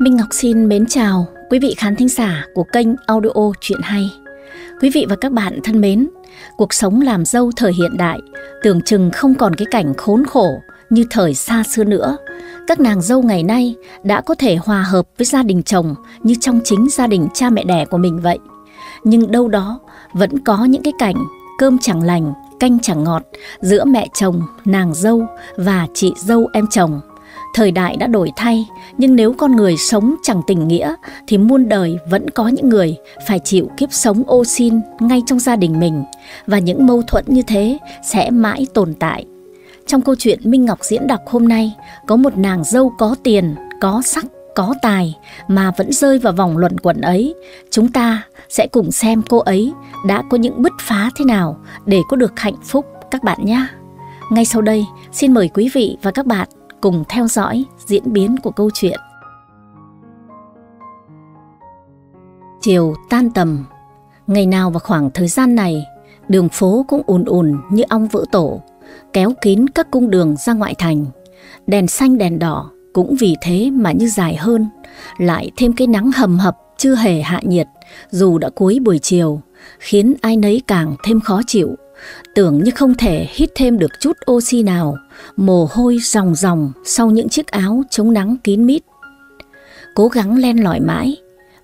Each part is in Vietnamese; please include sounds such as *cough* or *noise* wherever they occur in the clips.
Minh Ngọc xin mến chào quý vị khán thính giả của kênh audio Chuyện Hay. Quý vị và các bạn thân mến, cuộc sống làm dâu thời hiện đại tưởng chừng không còn cái cảnh khốn khổ như thời xa xưa nữa. Các nàng dâu ngày nay đã có thể hòa hợp với gia đình chồng như trong chính gia đình cha mẹ đẻ của mình vậy. Nhưng đâu đó vẫn có những cái cảnh cơm chẳng lành, canh chẳng ngọt giữa mẹ chồng, nàng dâu và chị dâu em chồng Thời đại đã đổi thay, nhưng nếu con người sống chẳng tình nghĩa thì muôn đời vẫn có những người phải chịu kiếp sống ô xin ngay trong gia đình mình và những mâu thuẫn như thế sẽ mãi tồn tại. Trong câu chuyện Minh Ngọc diễn đọc hôm nay, có một nàng dâu có tiền, có sắc, có tài mà vẫn rơi vào vòng luẩn quẩn ấy. Chúng ta sẽ cùng xem cô ấy đã có những bứt phá thế nào để có được hạnh phúc các bạn nhé. Ngay sau đây, xin mời quý vị và các bạn cùng theo dõi diễn biến của câu chuyện. Chiều tan tầm, ngày nào vào khoảng thời gian này, đường phố cũng ùn ùn như ong vỡ tổ, kéo kín các cung đường ra ngoại thành. Đèn xanh đèn đỏ cũng vì thế mà như dài hơn, lại thêm cái nắng hầm hập chưa hề hạ nhiệt dù đã cuối buổi chiều, khiến ai nấy càng thêm khó chịu. Tưởng như không thể hít thêm được chút oxy nào, mồ hôi ròng ròng sau những chiếc áo chống nắng kín mít. Cố gắng len lỏi mãi,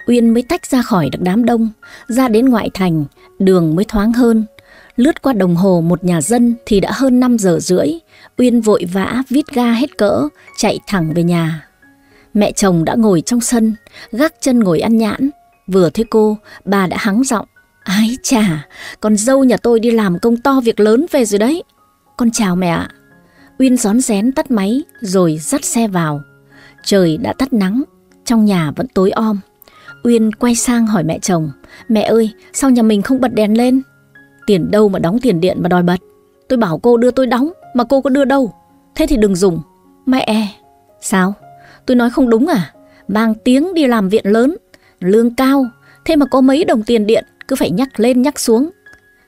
Uyên mới tách ra khỏi được đám đông, ra đến ngoại thành, đường mới thoáng hơn. Lướt qua đồng hồ một nhà dân thì đã hơn 5 giờ rưỡi, Uyên vội vã vít ga hết cỡ, chạy thẳng về nhà. Mẹ chồng đã ngồi trong sân, gác chân ngồi ăn nhãn. Vừa thấy cô, bà đã hắng giọng. Ái chà, con dâu nhà tôi đi làm công to việc lớn về rồi đấy. Con chào mẹ ạ. Uyên rón rén tắt máy rồi dắt xe vào. Trời đã tắt nắng, trong nhà vẫn tối om. Uyên quay sang hỏi mẹ chồng, mẹ ơi, sao nhà mình không bật đèn lên? Tiền đâu mà đóng tiền điện mà đòi bật. Tôi bảo cô đưa tôi đóng, mà cô có đưa đâu. Thế thì đừng dùng. Mẹ, e. sao? Tôi nói không đúng à? Mang tiếng đi làm viện lớn, lương cao, thế mà có mấy đồng tiền điện cứ phải nhắc lên nhắc xuống.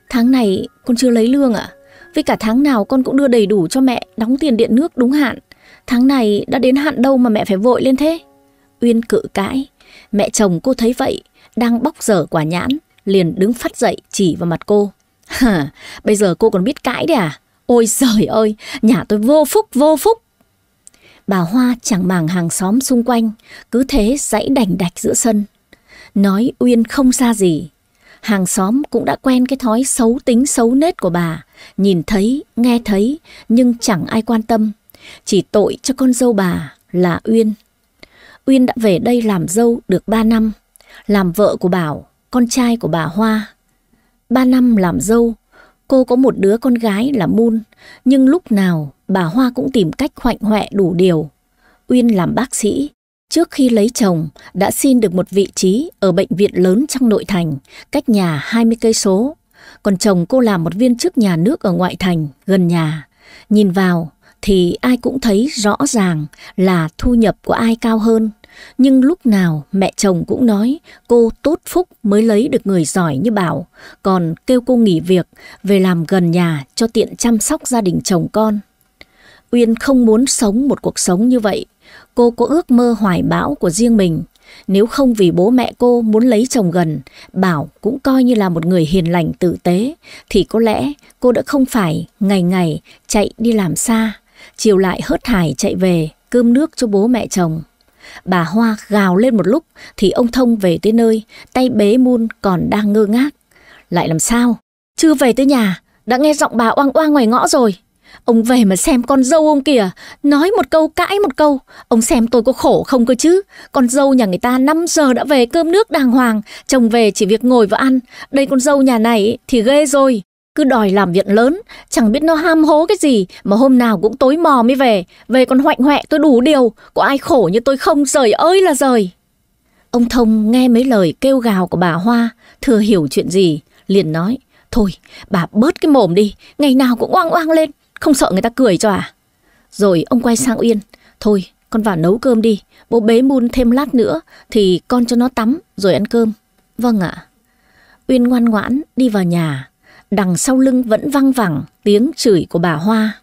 Tháng này con chưa lấy lương ạ. À? Với cả tháng nào con cũng đưa đầy đủ cho mẹ, đóng tiền điện nước đúng hạn. Tháng này đã đến hạn đâu mà mẹ phải vội lên thế? Uyên cự cãi. Mẹ chồng cô thấy vậy, đang bóc dở quả nhãn, liền đứng phát dậy chỉ vào mặt cô. *laughs* Hả, bây giờ cô còn biết cãi đấy à? Ôi giời ơi, nhà tôi vô phúc vô phúc. Bà Hoa chẳng màng hàng xóm xung quanh, cứ thế dãy đành đạch giữa sân. Nói Uyên không xa gì, Hàng xóm cũng đã quen cái thói xấu tính xấu nết của bà, nhìn thấy, nghe thấy, nhưng chẳng ai quan tâm. Chỉ tội cho con dâu bà là Uyên. Uyên đã về đây làm dâu được 3 năm, làm vợ của Bảo, con trai của bà Hoa. 3 năm làm dâu, cô có một đứa con gái là Mun, nhưng lúc nào bà Hoa cũng tìm cách hoạnh hoẹ đủ điều. Uyên làm bác sĩ, Trước khi lấy chồng, đã xin được một vị trí ở bệnh viện lớn trong nội thành, cách nhà 20 cây số. Còn chồng cô làm một viên chức nhà nước ở ngoại thành, gần nhà. Nhìn vào thì ai cũng thấy rõ ràng là thu nhập của ai cao hơn. Nhưng lúc nào mẹ chồng cũng nói cô tốt phúc mới lấy được người giỏi như Bảo, còn kêu cô nghỉ việc về làm gần nhà cho tiện chăm sóc gia đình chồng con. Uyên không muốn sống một cuộc sống như vậy Cô có ước mơ hoài bão của riêng mình. Nếu không vì bố mẹ cô muốn lấy chồng gần, Bảo cũng coi như là một người hiền lành tử tế, thì có lẽ cô đã không phải ngày ngày chạy đi làm xa, chiều lại hớt hải chạy về cơm nước cho bố mẹ chồng. Bà Hoa gào lên một lúc thì ông Thông về tới nơi, tay bế mun còn đang ngơ ngác. Lại làm sao? Chưa về tới nhà, đã nghe giọng bà oang oang ngoài ngõ rồi. Ông về mà xem con dâu ông kìa, nói một câu cãi một câu. Ông xem tôi có khổ không cơ chứ. Con dâu nhà người ta 5 giờ đã về cơm nước đàng hoàng, chồng về chỉ việc ngồi và ăn. Đây con dâu nhà này thì ghê rồi. Cứ đòi làm việc lớn, chẳng biết nó ham hố cái gì mà hôm nào cũng tối mò mới về. Về còn hoạnh hoẹ tôi đủ điều, có ai khổ như tôi không rời, ơi là rời. Ông Thông nghe mấy lời kêu gào của bà Hoa, thừa hiểu chuyện gì, liền nói. Thôi, bà bớt cái mồm đi, ngày nào cũng oang oang lên, không sợ người ta cười cho à? Rồi ông quay sang Uyên. Thôi, con vào nấu cơm đi. Bố bế mun thêm lát nữa thì con cho nó tắm rồi ăn cơm. Vâng ạ. Uyên ngoan ngoãn đi vào nhà. Đằng sau lưng vẫn văng vẳng tiếng chửi của bà Hoa.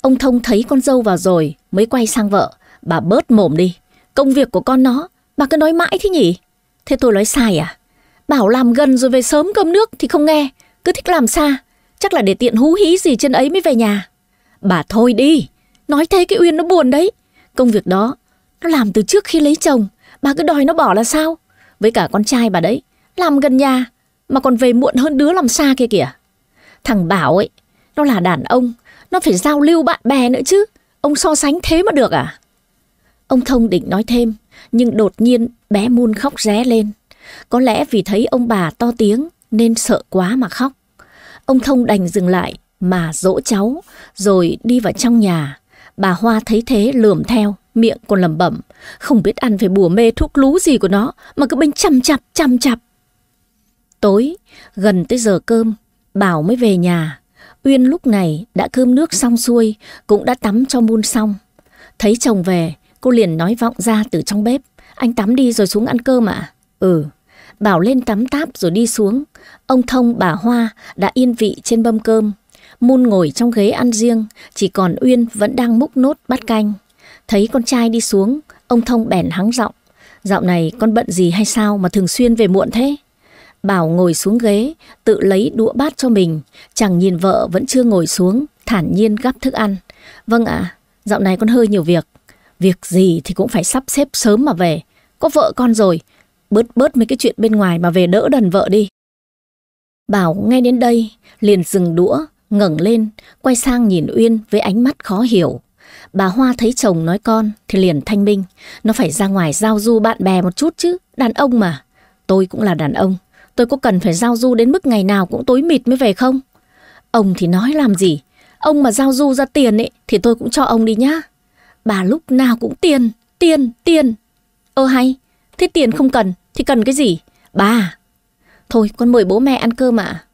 Ông Thông thấy con dâu vào rồi mới quay sang vợ. Bà bớt mồm đi. Công việc của con nó, bà cứ nói mãi thế nhỉ? Thế tôi nói sai à? Bảo làm gần rồi về sớm cơm nước thì không nghe, cứ thích làm xa. Chắc là để tiện hú hí gì trên ấy mới về nhà Bà thôi đi Nói thế cái Uyên nó buồn đấy Công việc đó Nó làm từ trước khi lấy chồng Bà cứ đòi nó bỏ là sao Với cả con trai bà đấy Làm gần nhà Mà còn về muộn hơn đứa làm xa kia kìa Thằng Bảo ấy Nó là đàn ông Nó phải giao lưu bạn bè nữa chứ Ông so sánh thế mà được à Ông Thông định nói thêm Nhưng đột nhiên bé Mun khóc ré lên Có lẽ vì thấy ông bà to tiếng Nên sợ quá mà khóc Ông Thông đành dừng lại mà dỗ cháu, rồi đi vào trong nhà. Bà Hoa thấy thế lườm theo, miệng còn lẩm bẩm, không biết ăn phải bùa mê thuốc lú gì của nó mà cứ bên chăm chạp chăm chạp. Tối, gần tới giờ cơm, Bảo mới về nhà. Uyên lúc này đã cơm nước xong xuôi, cũng đã tắm cho buôn xong. Thấy chồng về, cô liền nói vọng ra từ trong bếp. Anh tắm đi rồi xuống ăn cơm ạ. Ừ. Bảo lên tắm táp rồi đi xuống. Ông Thông, bà Hoa đã yên vị trên mâm cơm. Mun ngồi trong ghế ăn riêng, chỉ còn Uyên vẫn đang múc nốt bát canh. Thấy con trai đi xuống, ông Thông bèn hắng giọng. Dạo này con bận gì hay sao mà thường xuyên về muộn thế? Bảo ngồi xuống ghế, tự lấy đũa bát cho mình. Chẳng nhìn vợ vẫn chưa ngồi xuống, thản nhiên gắp thức ăn. Vâng ạ, dạo này con hơi nhiều việc. Việc gì thì cũng phải sắp xếp sớm mà về. Có vợ con rồi, bớt bớt mấy cái chuyện bên ngoài mà về đỡ đần vợ đi. Bảo nghe đến đây, liền dừng đũa, ngẩng lên, quay sang nhìn Uyên với ánh mắt khó hiểu. Bà Hoa thấy chồng nói con thì liền thanh minh, nó phải ra ngoài giao du bạn bè một chút chứ, đàn ông mà. Tôi cũng là đàn ông, tôi có cần phải giao du đến mức ngày nào cũng tối mịt mới về không? Ông thì nói làm gì, ông mà giao du ra tiền ấy thì tôi cũng cho ông đi nhá. Bà lúc nào cũng tiền, tiền, tiền. Ơ hay, thế tiền không cần, thì cần cái gì? Ba. Thôi con mời bố mẹ ăn cơm ạ.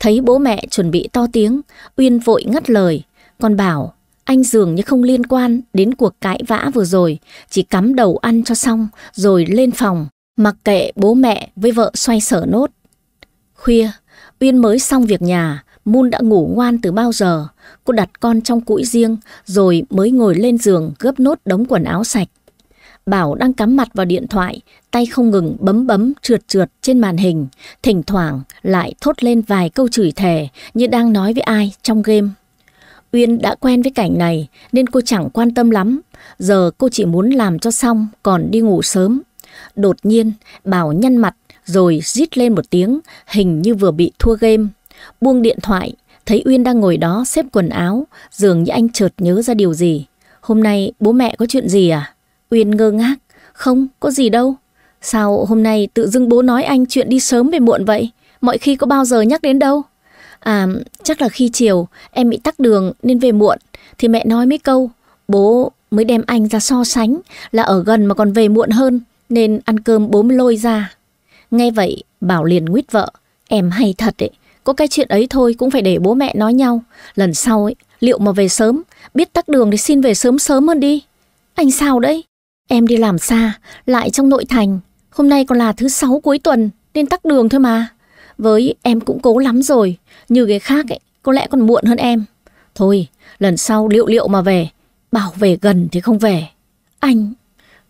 Thấy bố mẹ chuẩn bị to tiếng, Uyên vội ngắt lời. Con bảo, anh dường như không liên quan đến cuộc cãi vã vừa rồi, chỉ cắm đầu ăn cho xong rồi lên phòng, mặc kệ bố mẹ với vợ xoay sở nốt. Khuya, Uyên mới xong việc nhà, Moon đã ngủ ngoan từ bao giờ. Cô đặt con trong cũi riêng rồi mới ngồi lên giường gấp nốt đống quần áo sạch. Bảo đang cắm mặt vào điện thoại, tay không ngừng bấm bấm trượt trượt trên màn hình, thỉnh thoảng lại thốt lên vài câu chửi thề như đang nói với ai trong game. Uyên đã quen với cảnh này nên cô chẳng quan tâm lắm, giờ cô chỉ muốn làm cho xong còn đi ngủ sớm. Đột nhiên, Bảo nhăn mặt rồi rít lên một tiếng, hình như vừa bị thua game. Buông điện thoại, thấy Uyên đang ngồi đó xếp quần áo, dường như anh chợt nhớ ra điều gì. Hôm nay bố mẹ có chuyện gì à? Uyên ngơ ngác, không, có gì đâu. Sao hôm nay tự dưng bố nói anh chuyện đi sớm về muộn vậy? Mọi khi có bao giờ nhắc đến đâu? À, chắc là khi chiều em bị tắc đường nên về muộn. Thì mẹ nói mấy câu, bố mới đem anh ra so sánh là ở gần mà còn về muộn hơn. Nên ăn cơm bố mới lôi ra. Nghe vậy, Bảo liền nguyết vợ. Em hay thật ấy, có cái chuyện ấy thôi cũng phải để bố mẹ nói nhau. Lần sau ấy, liệu mà về sớm, biết tắc đường thì xin về sớm sớm hơn đi. Anh sao đấy? Em đi làm xa, lại trong nội thành. Hôm nay còn là thứ sáu cuối tuần, nên tắc đường thôi mà. Với em cũng cố lắm rồi, như cái khác ấy, có lẽ còn muộn hơn em. Thôi, lần sau liệu liệu mà về, bảo về gần thì không về. Anh,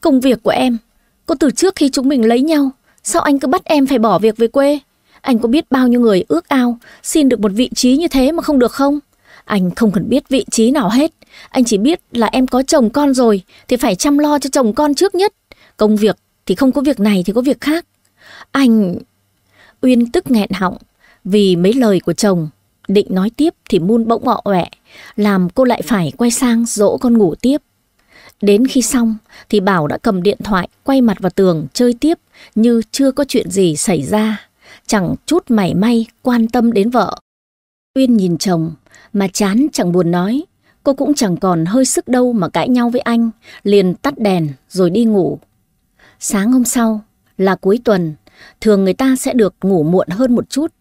công việc của em, có từ trước khi chúng mình lấy nhau, sao anh cứ bắt em phải bỏ việc về quê? Anh có biết bao nhiêu người ước ao, xin được một vị trí như thế mà không được không? Anh không cần biết vị trí nào hết. Anh chỉ biết là em có chồng con rồi thì phải chăm lo cho chồng con trước nhất. Công việc thì không có việc này thì có việc khác. Anh... Uyên tức nghẹn họng vì mấy lời của chồng. Định nói tiếp thì muôn bỗng ngọ ẹ, làm cô lại phải quay sang dỗ con ngủ tiếp. Đến khi xong thì Bảo đã cầm điện thoại quay mặt vào tường chơi tiếp như chưa có chuyện gì xảy ra. Chẳng chút mảy may quan tâm đến vợ. Uyên nhìn chồng mà chán chẳng buồn nói, cô cũng chẳng còn hơi sức đâu mà cãi nhau với anh, liền tắt đèn rồi đi ngủ. Sáng hôm sau, là cuối tuần, thường người ta sẽ được ngủ muộn hơn một chút.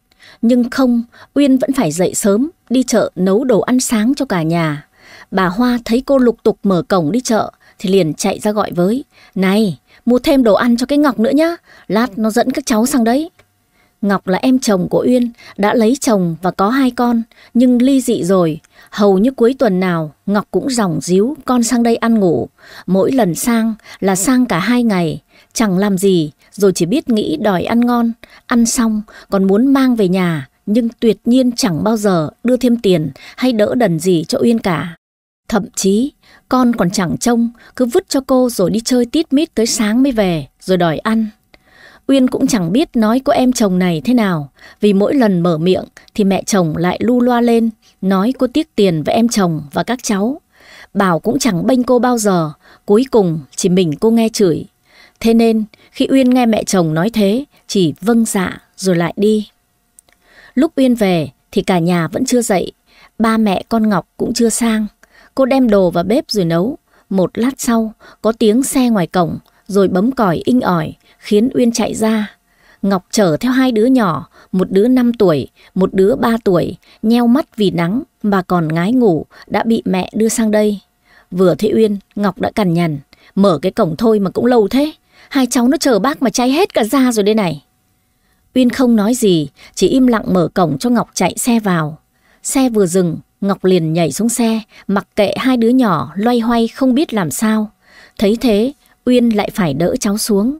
Nhưng không, Uyên vẫn phải dậy sớm, đi chợ nấu đồ ăn sáng cho cả nhà. Bà Hoa thấy cô lục tục mở cổng đi chợ, thì liền chạy ra gọi với. Này, mua thêm đồ ăn cho cái Ngọc nữa nhá, lát nó dẫn các cháu sang đấy. Ngọc là em chồng của Uyên, đã lấy chồng và có hai con, nhưng ly dị rồi. Hầu như cuối tuần nào, Ngọc cũng ròng díu con sang đây ăn ngủ. Mỗi lần sang là sang cả hai ngày, chẳng làm gì, rồi chỉ biết nghĩ đòi ăn ngon. Ăn xong còn muốn mang về nhà, nhưng tuyệt nhiên chẳng bao giờ đưa thêm tiền hay đỡ đần gì cho Uyên cả. Thậm chí, con còn chẳng trông, cứ vứt cho cô rồi đi chơi tít mít tới sáng mới về, rồi đòi ăn. Uyên cũng chẳng biết nói cô em chồng này thế nào, vì mỗi lần mở miệng thì mẹ chồng lại lu loa lên, nói cô tiếc tiền với em chồng và các cháu. Bảo cũng chẳng bênh cô bao giờ, cuối cùng chỉ mình cô nghe chửi. Thế nên, khi Uyên nghe mẹ chồng nói thế, chỉ vâng dạ rồi lại đi. Lúc Uyên về thì cả nhà vẫn chưa dậy, ba mẹ con Ngọc cũng chưa sang. Cô đem đồ vào bếp rồi nấu. Một lát sau, có tiếng xe ngoài cổng, rồi bấm còi inh ỏi, khiến Uyên chạy ra. Ngọc chở theo hai đứa nhỏ, một đứa 5 tuổi, một đứa 3 tuổi, nheo mắt vì nắng mà còn ngái ngủ đã bị mẹ đưa sang đây. Vừa thấy Uyên, Ngọc đã cằn nhằn, mở cái cổng thôi mà cũng lâu thế. Hai cháu nó chờ bác mà cháy hết cả da rồi đây này. Uyên không nói gì, chỉ im lặng mở cổng cho Ngọc chạy xe vào. Xe vừa dừng, Ngọc liền nhảy xuống xe, mặc kệ hai đứa nhỏ loay hoay không biết làm sao. Thấy thế, Uyên lại phải đỡ cháu xuống.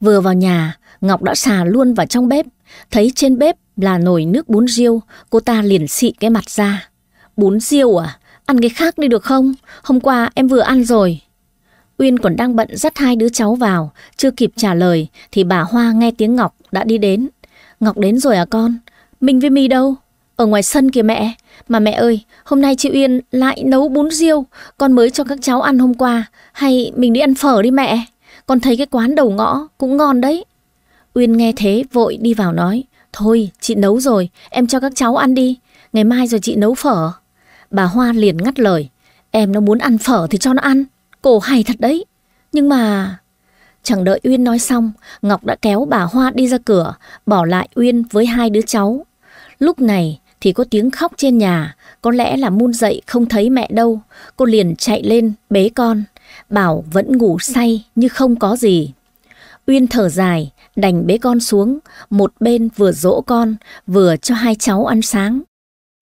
Vừa vào nhà, Ngọc đã xà luôn vào trong bếp. Thấy trên bếp là nồi nước bún riêu, cô ta liền xị cái mặt ra. Bún riêu à? Ăn cái khác đi được không? Hôm qua em vừa ăn rồi. Uyên còn đang bận dắt hai đứa cháu vào, chưa kịp trả lời thì bà Hoa nghe tiếng Ngọc đã đi đến. Ngọc đến rồi à con? Mình với Mi đâu? Ở ngoài sân kìa mẹ. Mà mẹ ơi, hôm nay chị Uyên lại nấu bún riêu, con mới cho các cháu ăn hôm qua. Hay mình đi ăn phở đi mẹ. Con thấy cái quán đầu ngõ cũng ngon đấy. Uyên nghe thế vội đi vào nói. Thôi, chị nấu rồi, em cho các cháu ăn đi. Ngày mai rồi chị nấu phở. Bà Hoa liền ngắt lời. Em nó muốn ăn phở thì cho nó ăn. Cổ hay thật đấy. Nhưng mà... Chẳng đợi Uyên nói xong, Ngọc đã kéo bà Hoa đi ra cửa, bỏ lại Uyên với hai đứa cháu. Lúc này thì có tiếng khóc trên nhà, có lẽ là muôn dậy không thấy mẹ đâu. Cô liền chạy lên bế con. Bảo vẫn ngủ say như không có gì. Uyên thở dài, đành bế con xuống, một bên vừa dỗ con, vừa cho hai cháu ăn sáng.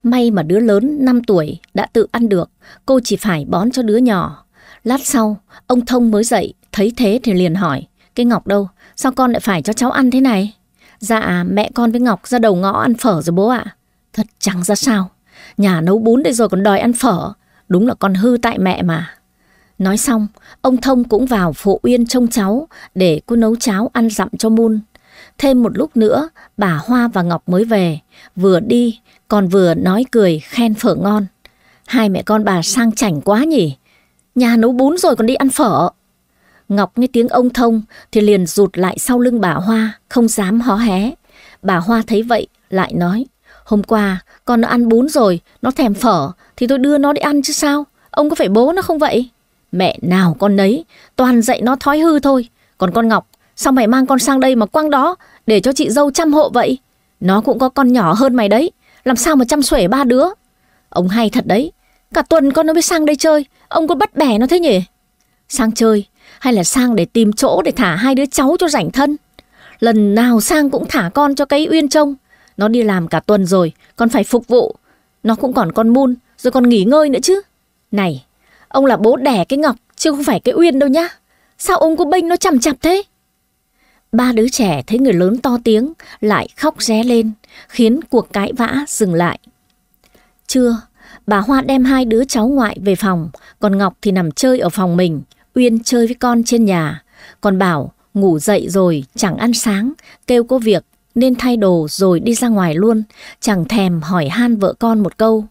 May mà đứa lớn 5 tuổi đã tự ăn được, cô chỉ phải bón cho đứa nhỏ. Lát sau, ông Thông mới dậy, thấy thế thì liền hỏi, cái Ngọc đâu, sao con lại phải cho cháu ăn thế này? Dạ mẹ con với Ngọc ra đầu ngõ ăn phở rồi bố ạ. À. Thật chẳng ra sao, nhà nấu bún đây rồi còn đòi ăn phở, đúng là con hư tại mẹ mà. Nói xong, ông Thông cũng vào phụ Uyên trông cháu để cô nấu cháo ăn dặm cho Mun. Thêm một lúc nữa, bà Hoa và Ngọc mới về, vừa đi còn vừa nói cười khen phở ngon. Hai mẹ con bà sang chảnh quá nhỉ, nhà nấu bún rồi còn đi ăn phở. Ngọc nghe tiếng ông Thông thì liền rụt lại sau lưng bà Hoa, không dám hó hé. Bà Hoa thấy vậy, lại nói, hôm qua con nó ăn bún rồi, nó thèm phở, thì tôi đưa nó đi ăn chứ sao, ông có phải bố nó không vậy? Mẹ nào con đấy, toàn dạy nó thói hư thôi. Còn con Ngọc, sao mày mang con sang đây mà quăng đó, để cho chị dâu chăm hộ vậy? Nó cũng có con nhỏ hơn mày đấy, làm sao mà chăm xuể ba đứa? Ông hay thật đấy, cả tuần con nó mới sang đây chơi, ông có bắt bẻ nó thế nhỉ? Sang chơi, hay là sang để tìm chỗ để thả hai đứa cháu cho rảnh thân? Lần nào sang cũng thả con cho cái uyên trông. Nó đi làm cả tuần rồi, còn phải phục vụ. Nó cũng còn con mun, rồi còn nghỉ ngơi nữa chứ. Này, Ông là bố đẻ cái Ngọc, chứ không phải cái Uyên đâu nhá. Sao ông cô Bênh nó chằm chặp thế? Ba đứa trẻ thấy người lớn to tiếng, lại khóc ré lên, khiến cuộc cãi vã dừng lại. Trưa, bà Hoa đem hai đứa cháu ngoại về phòng, còn Ngọc thì nằm chơi ở phòng mình, Uyên chơi với con trên nhà. Còn Bảo ngủ dậy rồi, chẳng ăn sáng, kêu có việc nên thay đồ rồi đi ra ngoài luôn, chẳng thèm hỏi han vợ con một câu.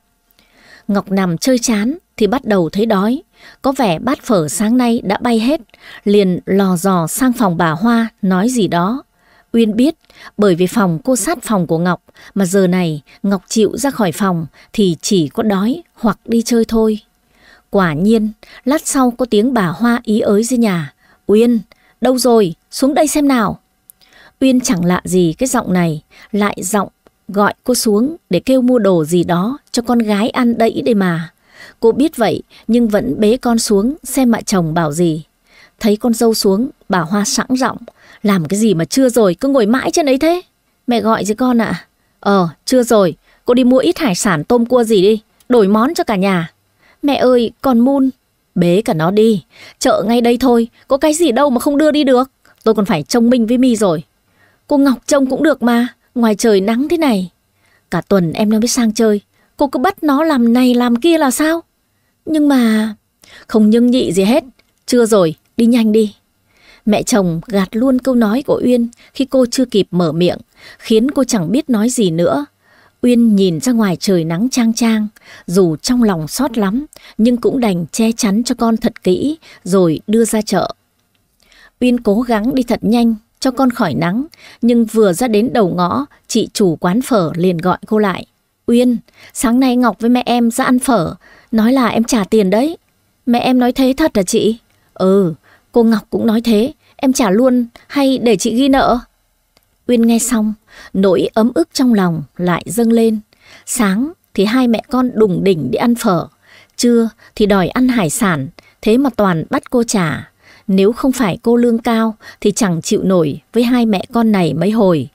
Ngọc nằm chơi chán thì bắt đầu thấy đói. Có vẻ bát phở sáng nay đã bay hết, liền lò dò sang phòng bà Hoa nói gì đó. Uyên biết, bởi vì phòng cô sát phòng của Ngọc, mà giờ này Ngọc chịu ra khỏi phòng thì chỉ có đói hoặc đi chơi thôi. Quả nhiên, lát sau có tiếng bà Hoa ý ới dưới nhà. Uyên, đâu rồi? Xuống đây xem nào. Uyên chẳng lạ gì cái giọng này, lại giọng gọi cô xuống để kêu mua đồ gì đó cho con gái ăn đẫy đây mà. Cô biết vậy nhưng vẫn bế con xuống xem mẹ chồng bảo gì. Thấy con dâu xuống, bà Hoa sẵn giọng, làm cái gì mà chưa rồi cứ ngồi mãi trên ấy thế. Mẹ gọi chứ con ạ. Ờ, chưa rồi, cô đi mua ít hải sản tôm cua gì đi, đổi món cho cả nhà. Mẹ ơi, còn mun, bế cả nó đi, chợ ngay đây thôi, có cái gì đâu mà không đưa đi được. Tôi còn phải trông minh với mi rồi. Cô Ngọc trông cũng được mà. Ngoài trời nắng thế này, cả tuần em nó mới sang chơi. Cô cứ bắt nó làm này làm kia là sao? Nhưng mà... Không nhưng nhị gì hết. Chưa rồi, đi nhanh đi. Mẹ chồng gạt luôn câu nói của Uyên khi cô chưa kịp mở miệng, khiến cô chẳng biết nói gì nữa. Uyên nhìn ra ngoài trời nắng trang trang, dù trong lòng xót lắm, nhưng cũng đành che chắn cho con thật kỹ, rồi đưa ra chợ. Uyên cố gắng đi thật nhanh, cho con khỏi nắng, nhưng vừa ra đến đầu ngõ, chị chủ quán phở liền gọi cô lại. Uyên, sáng nay Ngọc với mẹ em ra ăn phở, nói là em trả tiền đấy. Mẹ em nói thế thật à chị? Ừ, cô Ngọc cũng nói thế, em trả luôn hay để chị ghi nợ? Uyên nghe xong, nỗi ấm ức trong lòng lại dâng lên. Sáng thì hai mẹ con đùng đỉnh đi ăn phở, trưa thì đòi ăn hải sản, thế mà toàn bắt cô trả. Nếu không phải cô lương cao thì chẳng chịu nổi với hai mẹ con này mấy hồi.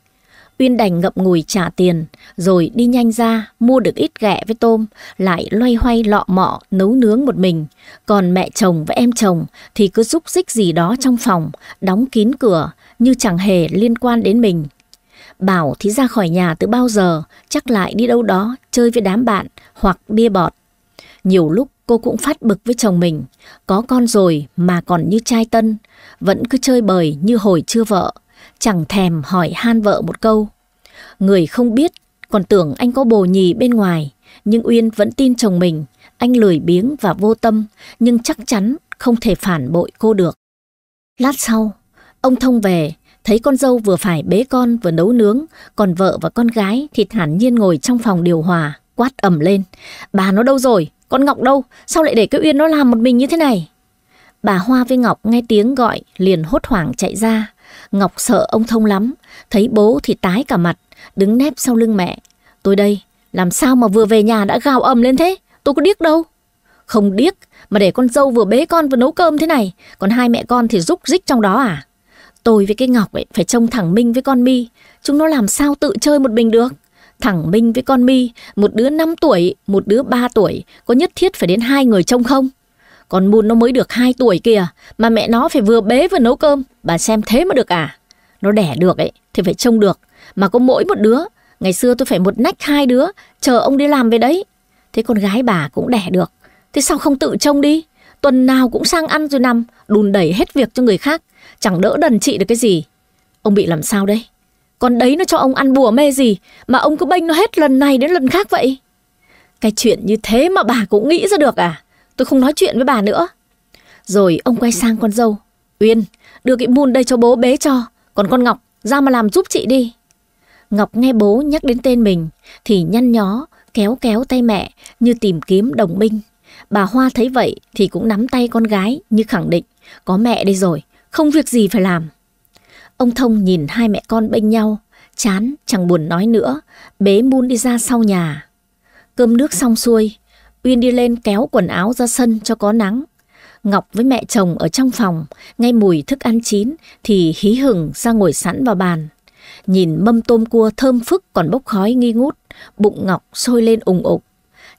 Uyên đành ngậm ngùi trả tiền, rồi đi nhanh ra mua được ít ghẹ với tôm, lại loay hoay lọ mọ nấu nướng một mình. Còn mẹ chồng và em chồng thì cứ giúp xích gì đó trong phòng, đóng kín cửa như chẳng hề liên quan đến mình. Bảo thì ra khỏi nhà từ bao giờ, chắc lại đi đâu đó chơi với đám bạn hoặc bia bọt. Nhiều lúc Cô cũng phát bực với chồng mình, có con rồi mà còn như trai tân, vẫn cứ chơi bời như hồi chưa vợ, chẳng thèm hỏi han vợ một câu. Người không biết, còn tưởng anh có bồ nhì bên ngoài, nhưng Uyên vẫn tin chồng mình, anh lười biếng và vô tâm, nhưng chắc chắn không thể phản bội cô được. Lát sau, ông Thông về, thấy con dâu vừa phải bế con vừa nấu nướng, còn vợ và con gái thì thản nhiên ngồi trong phòng điều hòa, quát ẩm lên. Bà nó đâu rồi? Con Ngọc đâu? Sao lại để cái Uyên nó làm một mình như thế này? Bà Hoa với Ngọc nghe tiếng gọi liền hốt hoảng chạy ra. Ngọc sợ ông Thông lắm, thấy bố thì tái cả mặt, đứng nép sau lưng mẹ. Tôi đây, làm sao mà vừa về nhà đã gào ầm lên thế? Tôi có điếc đâu. Không điếc, mà để con dâu vừa bế con vừa nấu cơm thế này, còn hai mẹ con thì rúc rích trong đó à? Tôi với cái Ngọc ấy phải trông thẳng Minh với con Mi, chúng nó làm sao tự chơi một mình được? Thẳng Minh với con Mi, một đứa 5 tuổi, một đứa 3 tuổi, có nhất thiết phải đến hai người trông không? Còn Mùn nó mới được 2 tuổi kìa, mà mẹ nó phải vừa bế vừa nấu cơm, bà xem thế mà được à? Nó đẻ được ấy, thì phải trông được, mà có mỗi một đứa. Ngày xưa tôi phải một nách hai đứa, chờ ông đi làm về đấy. Thế con gái bà cũng đẻ được, thế sao không tự trông đi? Tuần nào cũng sang ăn rồi nằm, đùn đẩy hết việc cho người khác, chẳng đỡ đần chị được cái gì. Ông bị làm sao đây? con đấy nó cho ông ăn bùa mê gì Mà ông cứ bênh nó hết lần này đến lần khác vậy Cái chuyện như thế mà bà cũng nghĩ ra được à Tôi không nói chuyện với bà nữa Rồi ông quay sang con dâu Uyên đưa cái bùn đây cho bố bế cho Còn con Ngọc ra mà làm giúp chị đi Ngọc nghe bố nhắc đến tên mình Thì nhăn nhó kéo kéo tay mẹ Như tìm kiếm đồng minh Bà Hoa thấy vậy thì cũng nắm tay con gái Như khẳng định có mẹ đây rồi Không việc gì phải làm Ông Thông nhìn hai mẹ con bên nhau, chán, chẳng buồn nói nữa, bế Mun đi ra sau nhà. Cơm nước xong xuôi, Uyên đi lên kéo quần áo ra sân cho có nắng. Ngọc với mẹ chồng ở trong phòng, ngay mùi thức ăn chín thì hí hửng ra ngồi sẵn vào bàn. Nhìn mâm tôm cua thơm phức còn bốc khói nghi ngút, bụng Ngọc sôi lên ủng ục.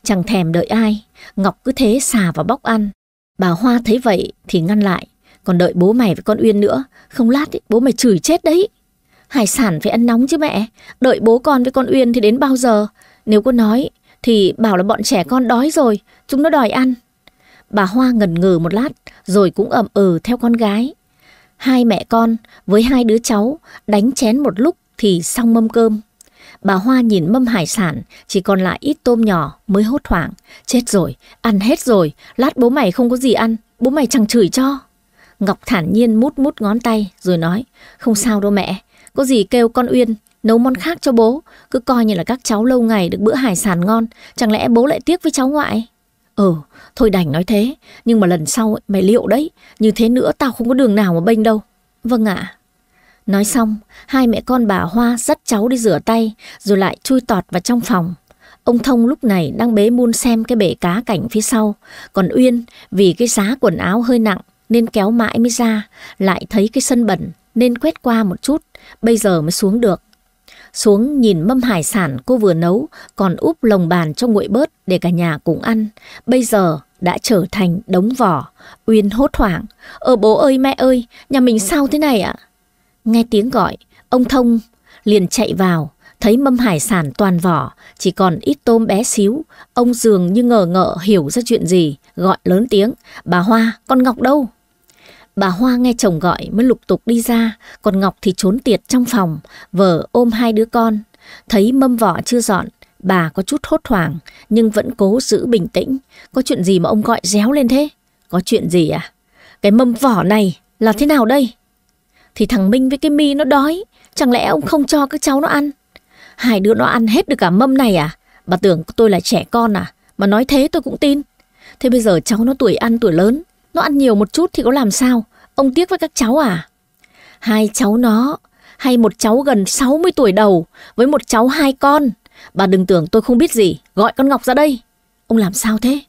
Chẳng thèm đợi ai, Ngọc cứ thế xà vào bóc ăn. Bà Hoa thấy vậy thì ngăn lại, còn đợi bố mày với con Uyên nữa, không lát ý, bố mày chửi chết đấy. Hải sản phải ăn nóng chứ mẹ, đợi bố con với con Uyên thì đến bao giờ? Nếu có nói thì bảo là bọn trẻ con đói rồi, chúng nó đòi ăn. Bà Hoa ngần ngừ một lát rồi cũng ậm ừ theo con gái. Hai mẹ con với hai đứa cháu đánh chén một lúc thì xong mâm cơm. Bà Hoa nhìn mâm hải sản, chỉ còn lại ít tôm nhỏ mới hốt hoảng. Chết rồi, ăn hết rồi, lát bố mày không có gì ăn, bố mày chẳng chửi cho. Ngọc thản nhiên mút mút ngón tay rồi nói, không sao đâu mẹ, có gì kêu con Uyên nấu món khác cho bố, cứ coi như là các cháu lâu ngày được bữa hải sản ngon, chẳng lẽ bố lại tiếc với cháu ngoại? Ừ, thôi đành nói thế, nhưng mà lần sau ấy, mày liệu đấy, như thế nữa tao không có đường nào mà bênh đâu. Vâng ạ. Nói xong, hai mẹ con bà Hoa dắt cháu đi rửa tay, rồi lại chui tọt vào trong phòng. Ông Thông lúc này đang bế muôn xem cái bể cá cảnh phía sau, còn Uyên vì cái giá quần áo hơi nặng nên kéo mãi mới ra, lại thấy cái sân bẩn nên quét qua một chút, bây giờ mới xuống được. Xuống nhìn mâm hải sản cô vừa nấu, còn úp lồng bàn cho nguội bớt để cả nhà cùng ăn. Bây giờ đã trở thành đống vỏ, Uyên hốt hoảng. Ờ bố ơi mẹ ơi, nhà mình sao thế này ạ? Nghe tiếng gọi, ông Thông liền chạy vào, thấy mâm hải sản toàn vỏ, chỉ còn ít tôm bé xíu. Ông dường như ngờ ngợ hiểu ra chuyện gì, gọi lớn tiếng, bà Hoa, con Ngọc đâu? Bà Hoa nghe chồng gọi mới lục tục đi ra, còn Ngọc thì trốn tiệt trong phòng, vợ ôm hai đứa con. Thấy mâm vỏ chưa dọn, bà có chút hốt hoảng, nhưng vẫn cố giữ bình tĩnh. Có chuyện gì mà ông gọi réo lên thế? Có chuyện gì à? Cái mâm vỏ này là thế nào đây? Thì thằng Minh với cái mi nó đói, chẳng lẽ ông không cho các cháu nó ăn? Hai đứa nó ăn hết được cả mâm này à? Bà tưởng tôi là trẻ con à? Mà nói thế tôi cũng tin. Thế bây giờ cháu nó tuổi ăn tuổi lớn, nó ăn nhiều một chút thì có làm sao? Ông tiếc với các cháu à? Hai cháu nó, hay một cháu gần 60 tuổi đầu với một cháu hai con. Bà đừng tưởng tôi không biết gì, gọi con Ngọc ra đây. Ông làm sao thế?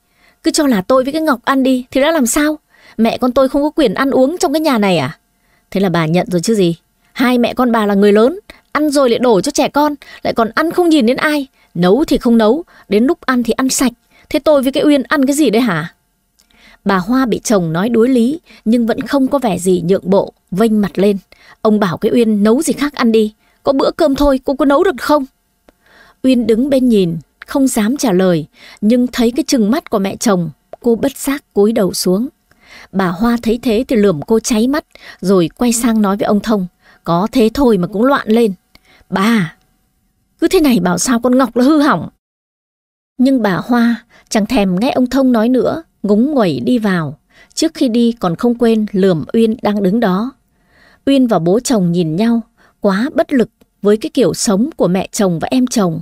Cứ cho là tôi với cái Ngọc ăn đi thì đã làm sao? Mẹ con tôi không có quyền ăn uống trong cái nhà này à? Thế là bà nhận rồi chứ gì? Hai mẹ con bà là người lớn, ăn rồi lại đổ cho trẻ con, lại còn ăn không nhìn đến ai. Nấu thì không nấu, đến lúc ăn thì ăn sạch. Thế tôi với cái Uyên ăn cái gì đây hả? Bà Hoa bị chồng nói đuối lý, nhưng vẫn không có vẻ gì nhượng bộ, vênh mặt lên. Ông bảo cái Uyên nấu gì khác ăn đi, có bữa cơm thôi, cô có nấu được không? Uyên đứng bên nhìn, không dám trả lời, nhưng thấy cái chừng mắt của mẹ chồng, cô bất giác cúi đầu xuống. Bà Hoa thấy thế thì lườm cô cháy mắt, rồi quay sang nói với ông Thông, có thế thôi mà cũng loạn lên. Bà, cứ thế này bảo sao con Ngọc là hư hỏng. Nhưng bà Hoa chẳng thèm nghe ông Thông nói nữa, ngúng nguẩy đi vào. Trước khi đi còn không quên lườm Uyên đang đứng đó. Uyên và bố chồng nhìn nhau, quá bất lực với cái kiểu sống của mẹ chồng và em chồng.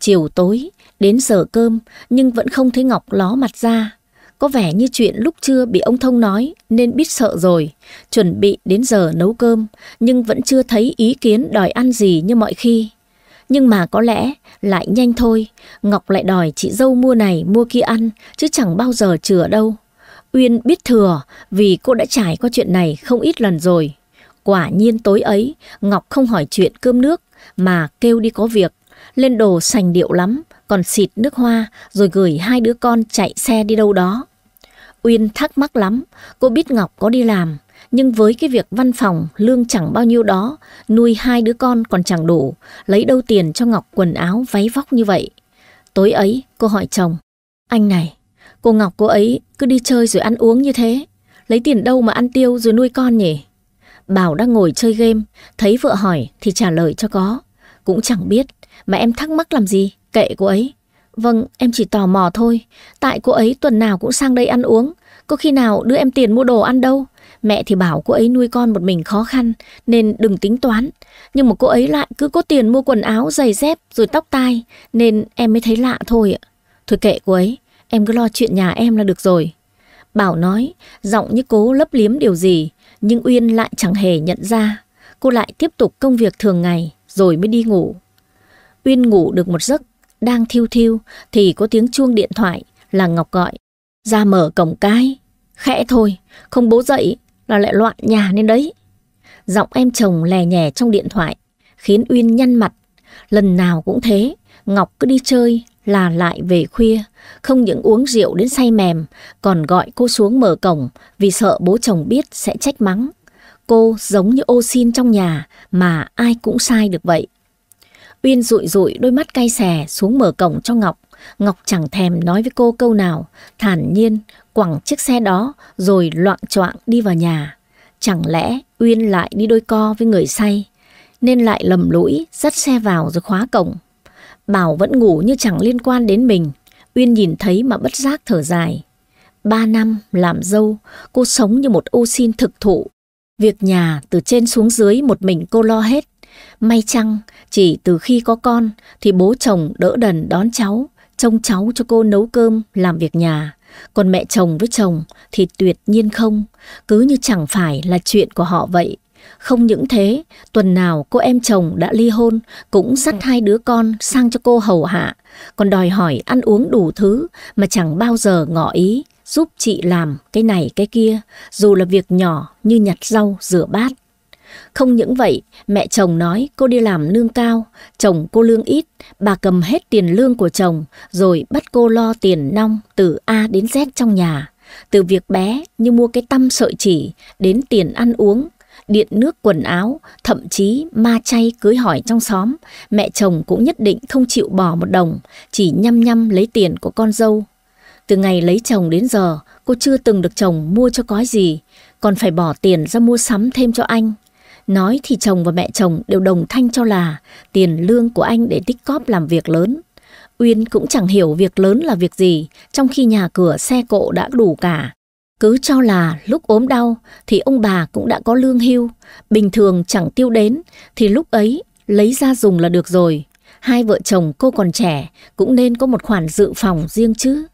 Chiều tối, đến giờ cơm nhưng vẫn không thấy Ngọc ló mặt ra. Có vẻ như chuyện lúc trưa bị ông Thông nói nên biết sợ rồi, chuẩn bị đến giờ nấu cơm nhưng vẫn chưa thấy ý kiến đòi ăn gì như mọi khi. Nhưng mà có lẽ lại nhanh thôi, Ngọc lại đòi chị dâu mua này mua kia ăn, chứ chẳng bao giờ chừa đâu. Uyên biết thừa vì cô đã trải qua chuyện này không ít lần rồi. Quả nhiên tối ấy, Ngọc không hỏi chuyện cơm nước mà kêu đi có việc, lên đồ sành điệu lắm, còn xịt nước hoa rồi gửi hai đứa con chạy xe đi đâu đó. Uyên thắc mắc lắm, cô biết Ngọc có đi làm, nhưng với cái việc văn phòng, lương chẳng bao nhiêu đó, nuôi hai đứa con còn chẳng đủ, lấy đâu tiền cho Ngọc quần áo, váy vóc như vậy. Tối ấy, cô hỏi chồng, anh này, cô Ngọc cô ấy cứ đi chơi rồi ăn uống như thế, lấy tiền đâu mà ăn tiêu rồi nuôi con nhỉ? Bảo đang ngồi chơi game, thấy vợ hỏi thì trả lời cho có. Cũng chẳng biết, mà em thắc mắc làm gì, kệ cô ấy. Vâng, em chỉ tò mò thôi, tại cô ấy tuần nào cũng sang đây ăn uống, có khi nào đưa em tiền mua đồ ăn đâu. Mẹ thì bảo cô ấy nuôi con một mình khó khăn nên đừng tính toán. Nhưng mà cô ấy lại cứ có tiền mua quần áo, giày dép rồi tóc tai nên em mới thấy lạ thôi ạ. Thôi kệ cô ấy, em cứ lo chuyện nhà em là được rồi. Bảo nói, giọng như cố lấp liếm điều gì nhưng Uyên lại chẳng hề nhận ra. Cô lại tiếp tục công việc thường ngày rồi mới đi ngủ. Uyên ngủ được một giấc, đang thiêu thiêu thì có tiếng chuông điện thoại là Ngọc gọi. Ra mở cổng cái. Khẽ thôi, không bố dậy là lại loạn nhà nên đấy. Giọng em chồng lè nhè trong điện thoại, khiến Uyên nhăn mặt. Lần nào cũng thế, Ngọc cứ đi chơi là lại về khuya, không những uống rượu đến say mềm, còn gọi cô xuống mở cổng vì sợ bố chồng biết sẽ trách mắng. Cô giống như ô xin trong nhà mà ai cũng sai được vậy. Uyên rụi rụi đôi mắt cay xè xuống mở cổng cho Ngọc. Ngọc chẳng thèm nói với cô câu nào, thản nhiên quẳng chiếc xe đó rồi loạn choạng đi vào nhà. Chẳng lẽ Uyên lại đi đôi co với người say, nên lại lầm lũi dắt xe vào rồi khóa cổng. Bảo vẫn ngủ như chẳng liên quan đến mình, Uyên nhìn thấy mà bất giác thở dài. Ba năm làm dâu, cô sống như một ô xin thực thụ. Việc nhà từ trên xuống dưới một mình cô lo hết. May chăng, chỉ từ khi có con thì bố chồng đỡ đần đón cháu, trông cháu cho cô nấu cơm, làm việc nhà. Còn mẹ chồng với chồng thì tuyệt nhiên không, cứ như chẳng phải là chuyện của họ vậy. Không những thế, tuần nào cô em chồng đã ly hôn cũng dắt hai đứa con sang cho cô hầu hạ, còn đòi hỏi ăn uống đủ thứ mà chẳng bao giờ ngỏ ý giúp chị làm cái này cái kia, dù là việc nhỏ như nhặt rau, rửa bát. Không những vậy, mẹ chồng nói cô đi làm lương cao, chồng cô lương ít, bà cầm hết tiền lương của chồng rồi bắt cô lo tiền nong từ A đến Z trong nhà. Từ việc bé như mua cái tăm sợi chỉ đến tiền ăn uống, điện nước quần áo, thậm chí ma chay cưới hỏi trong xóm, mẹ chồng cũng nhất định không chịu bỏ một đồng, chỉ nhăm nhăm lấy tiền của con dâu. Từ ngày lấy chồng đến giờ, cô chưa từng được chồng mua cho có gì, còn phải bỏ tiền ra mua sắm thêm cho anh. Nói thì chồng và mẹ chồng đều đồng thanh cho là tiền lương của anh để tích cóp làm việc lớn. Uyên cũng chẳng hiểu việc lớn là việc gì, trong khi nhà cửa xe cộ đã đủ cả. Cứ cho là lúc ốm đau thì ông bà cũng đã có lương hưu, bình thường chẳng tiêu đến thì lúc ấy lấy ra dùng là được rồi. Hai vợ chồng cô còn trẻ cũng nên có một khoản dự phòng riêng chứ.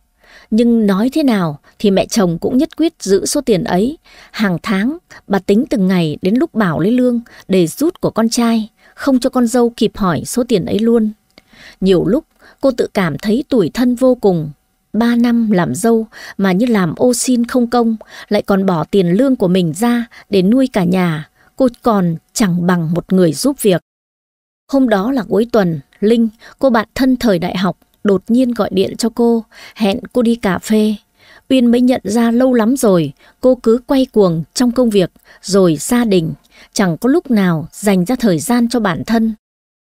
Nhưng nói thế nào thì mẹ chồng cũng nhất quyết giữ số tiền ấy. Hàng tháng, bà tính từng ngày đến lúc Bảo lấy lương để rút của con trai, không cho con dâu kịp hỏi số tiền ấy luôn. Nhiều lúc cô tự cảm thấy tuổi thân vô cùng. Ba năm làm dâu mà như làm ô xin không công, lại còn bỏ tiền lương của mình ra để nuôi cả nhà. Cô còn chẳng bằng một người giúp việc. Hôm đó là cuối tuần, Linh, cô bạn thân thời đại học, đột nhiên gọi điện cho cô, hẹn cô đi cà phê. Uyên mới nhận ra lâu lắm rồi, cô cứ quay cuồng trong công việc, rồi gia đình, chẳng có lúc nào dành ra thời gian cho bản thân.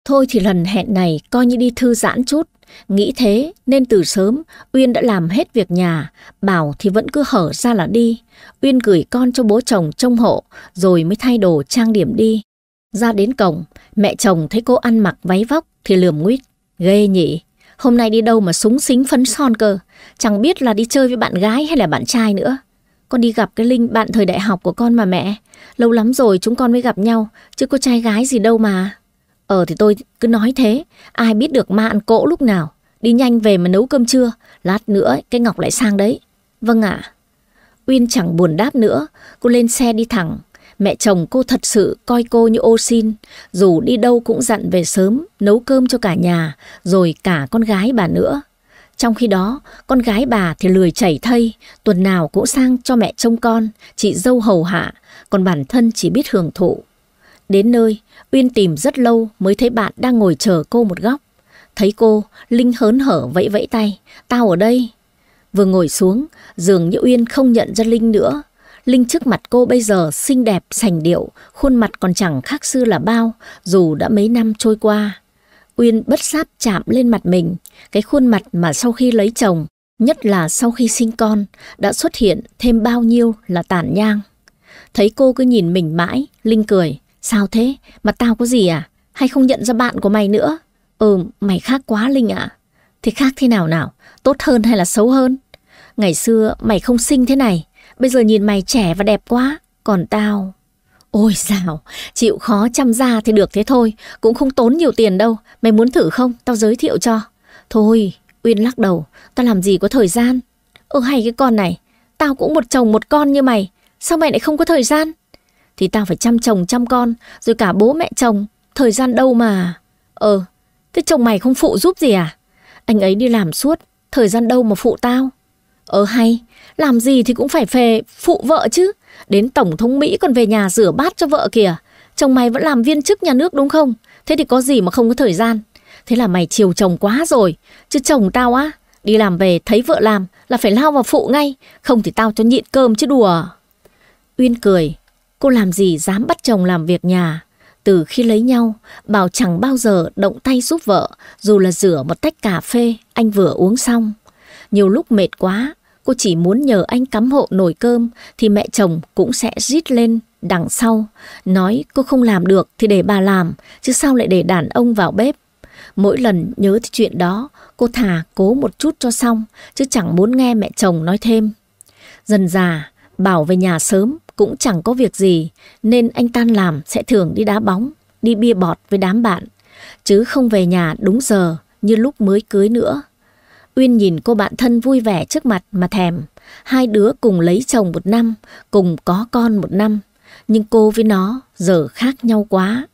Thôi thì lần hẹn này coi như đi thư giãn chút, nghĩ thế nên từ sớm Uyên đã làm hết việc nhà, bảo thì vẫn cứ hở ra là đi. Uyên gửi con cho bố chồng trông hộ rồi mới thay đồ trang điểm đi. Ra đến cổng, mẹ chồng thấy cô ăn mặc váy vóc thì lườm nguyết. Ghê nhỉ, Hôm nay đi đâu mà súng xính phấn son cơ Chẳng biết là đi chơi với bạn gái hay là bạn trai nữa Con đi gặp cái Linh bạn thời đại học của con mà mẹ Lâu lắm rồi chúng con mới gặp nhau Chứ có trai gái gì đâu mà Ờ thì tôi cứ nói thế Ai biết được ma ăn cỗ lúc nào Đi nhanh về mà nấu cơm trưa Lát nữa cái Ngọc lại sang đấy Vâng ạ Uyên chẳng buồn đáp nữa Cô lên xe đi thẳng Mẹ chồng cô thật sự coi cô như ô xin, dù đi đâu cũng dặn về sớm, nấu cơm cho cả nhà, rồi cả con gái bà nữa. Trong khi đó, con gái bà thì lười chảy thây, tuần nào cũng sang cho mẹ trông con, chị dâu hầu hạ, còn bản thân chỉ biết hưởng thụ. Đến nơi, Uyên tìm rất lâu mới thấy bạn đang ngồi chờ cô một góc. Thấy cô, Linh hớn hở vẫy vẫy tay, tao ở đây. Vừa ngồi xuống, dường như Uyên không nhận ra Linh nữa, Linh trước mặt cô bây giờ xinh đẹp, sành điệu, khuôn mặt còn chẳng khác xưa là bao, dù đã mấy năm trôi qua. Uyên bất giác chạm lên mặt mình, cái khuôn mặt mà sau khi lấy chồng, nhất là sau khi sinh con, đã xuất hiện thêm bao nhiêu là tàn nhang. Thấy cô cứ nhìn mình mãi, Linh cười, sao thế, mà tao có gì à, hay không nhận ra bạn của mày nữa? Ừ, mày khác quá Linh ạ. À. Thế khác thế nào nào, tốt hơn hay là xấu hơn? Ngày xưa mày không xinh thế này, Bây giờ nhìn mày trẻ và đẹp quá, còn tao... Ôi dào, chịu khó chăm ra thì được thế thôi, cũng không tốn nhiều tiền đâu. Mày muốn thử không? Tao giới thiệu cho. Thôi, Uyên lắc đầu, tao làm gì có thời gian. Ơ hay cái con này, tao cũng một chồng một con như mày, sao mày lại không có thời gian? Thì tao phải chăm chồng chăm con, rồi cả bố mẹ chồng, thời gian đâu mà. Ờ, thế chồng mày không phụ giúp gì à? Anh ấy đi làm suốt, thời gian đâu mà phụ tao? ơ ờ hay, làm gì thì cũng phải phề phụ vợ chứ. Đến Tổng thống Mỹ còn về nhà rửa bát cho vợ kìa. Chồng mày vẫn làm viên chức nhà nước đúng không? Thế thì có gì mà không có thời gian. Thế là mày chiều chồng quá rồi. Chứ chồng tao á, đi làm về thấy vợ làm là phải lao vào phụ ngay. Không thì tao cho nhịn cơm chứ đùa. Uyên cười. Cô làm gì dám bắt chồng làm việc nhà. Từ khi lấy nhau, Bảo chẳng bao giờ động tay giúp vợ, dù là rửa một tách cà phê anh vừa uống xong. Nhiều lúc mệt quá, cô chỉ muốn nhờ anh cắm hộ nồi cơm thì mẹ chồng cũng sẽ rít lên đằng sau, nói cô không làm được thì để bà làm, chứ sao lại để đàn ông vào bếp. Mỗi lần nhớ chuyện đó, cô thà cố một chút cho xong, chứ chẳng muốn nghe mẹ chồng nói thêm. Dần già, bảo về nhà sớm cũng chẳng có việc gì, nên anh tan làm sẽ thường đi đá bóng, đi bia bọt với đám bạn, chứ không về nhà đúng giờ như lúc mới cưới nữa. Uyên nhìn cô bạn thân vui vẻ trước mặt mà thèm. Hai đứa cùng lấy chồng một năm, cùng có con một năm. Nhưng cô với nó giờ khác nhau quá.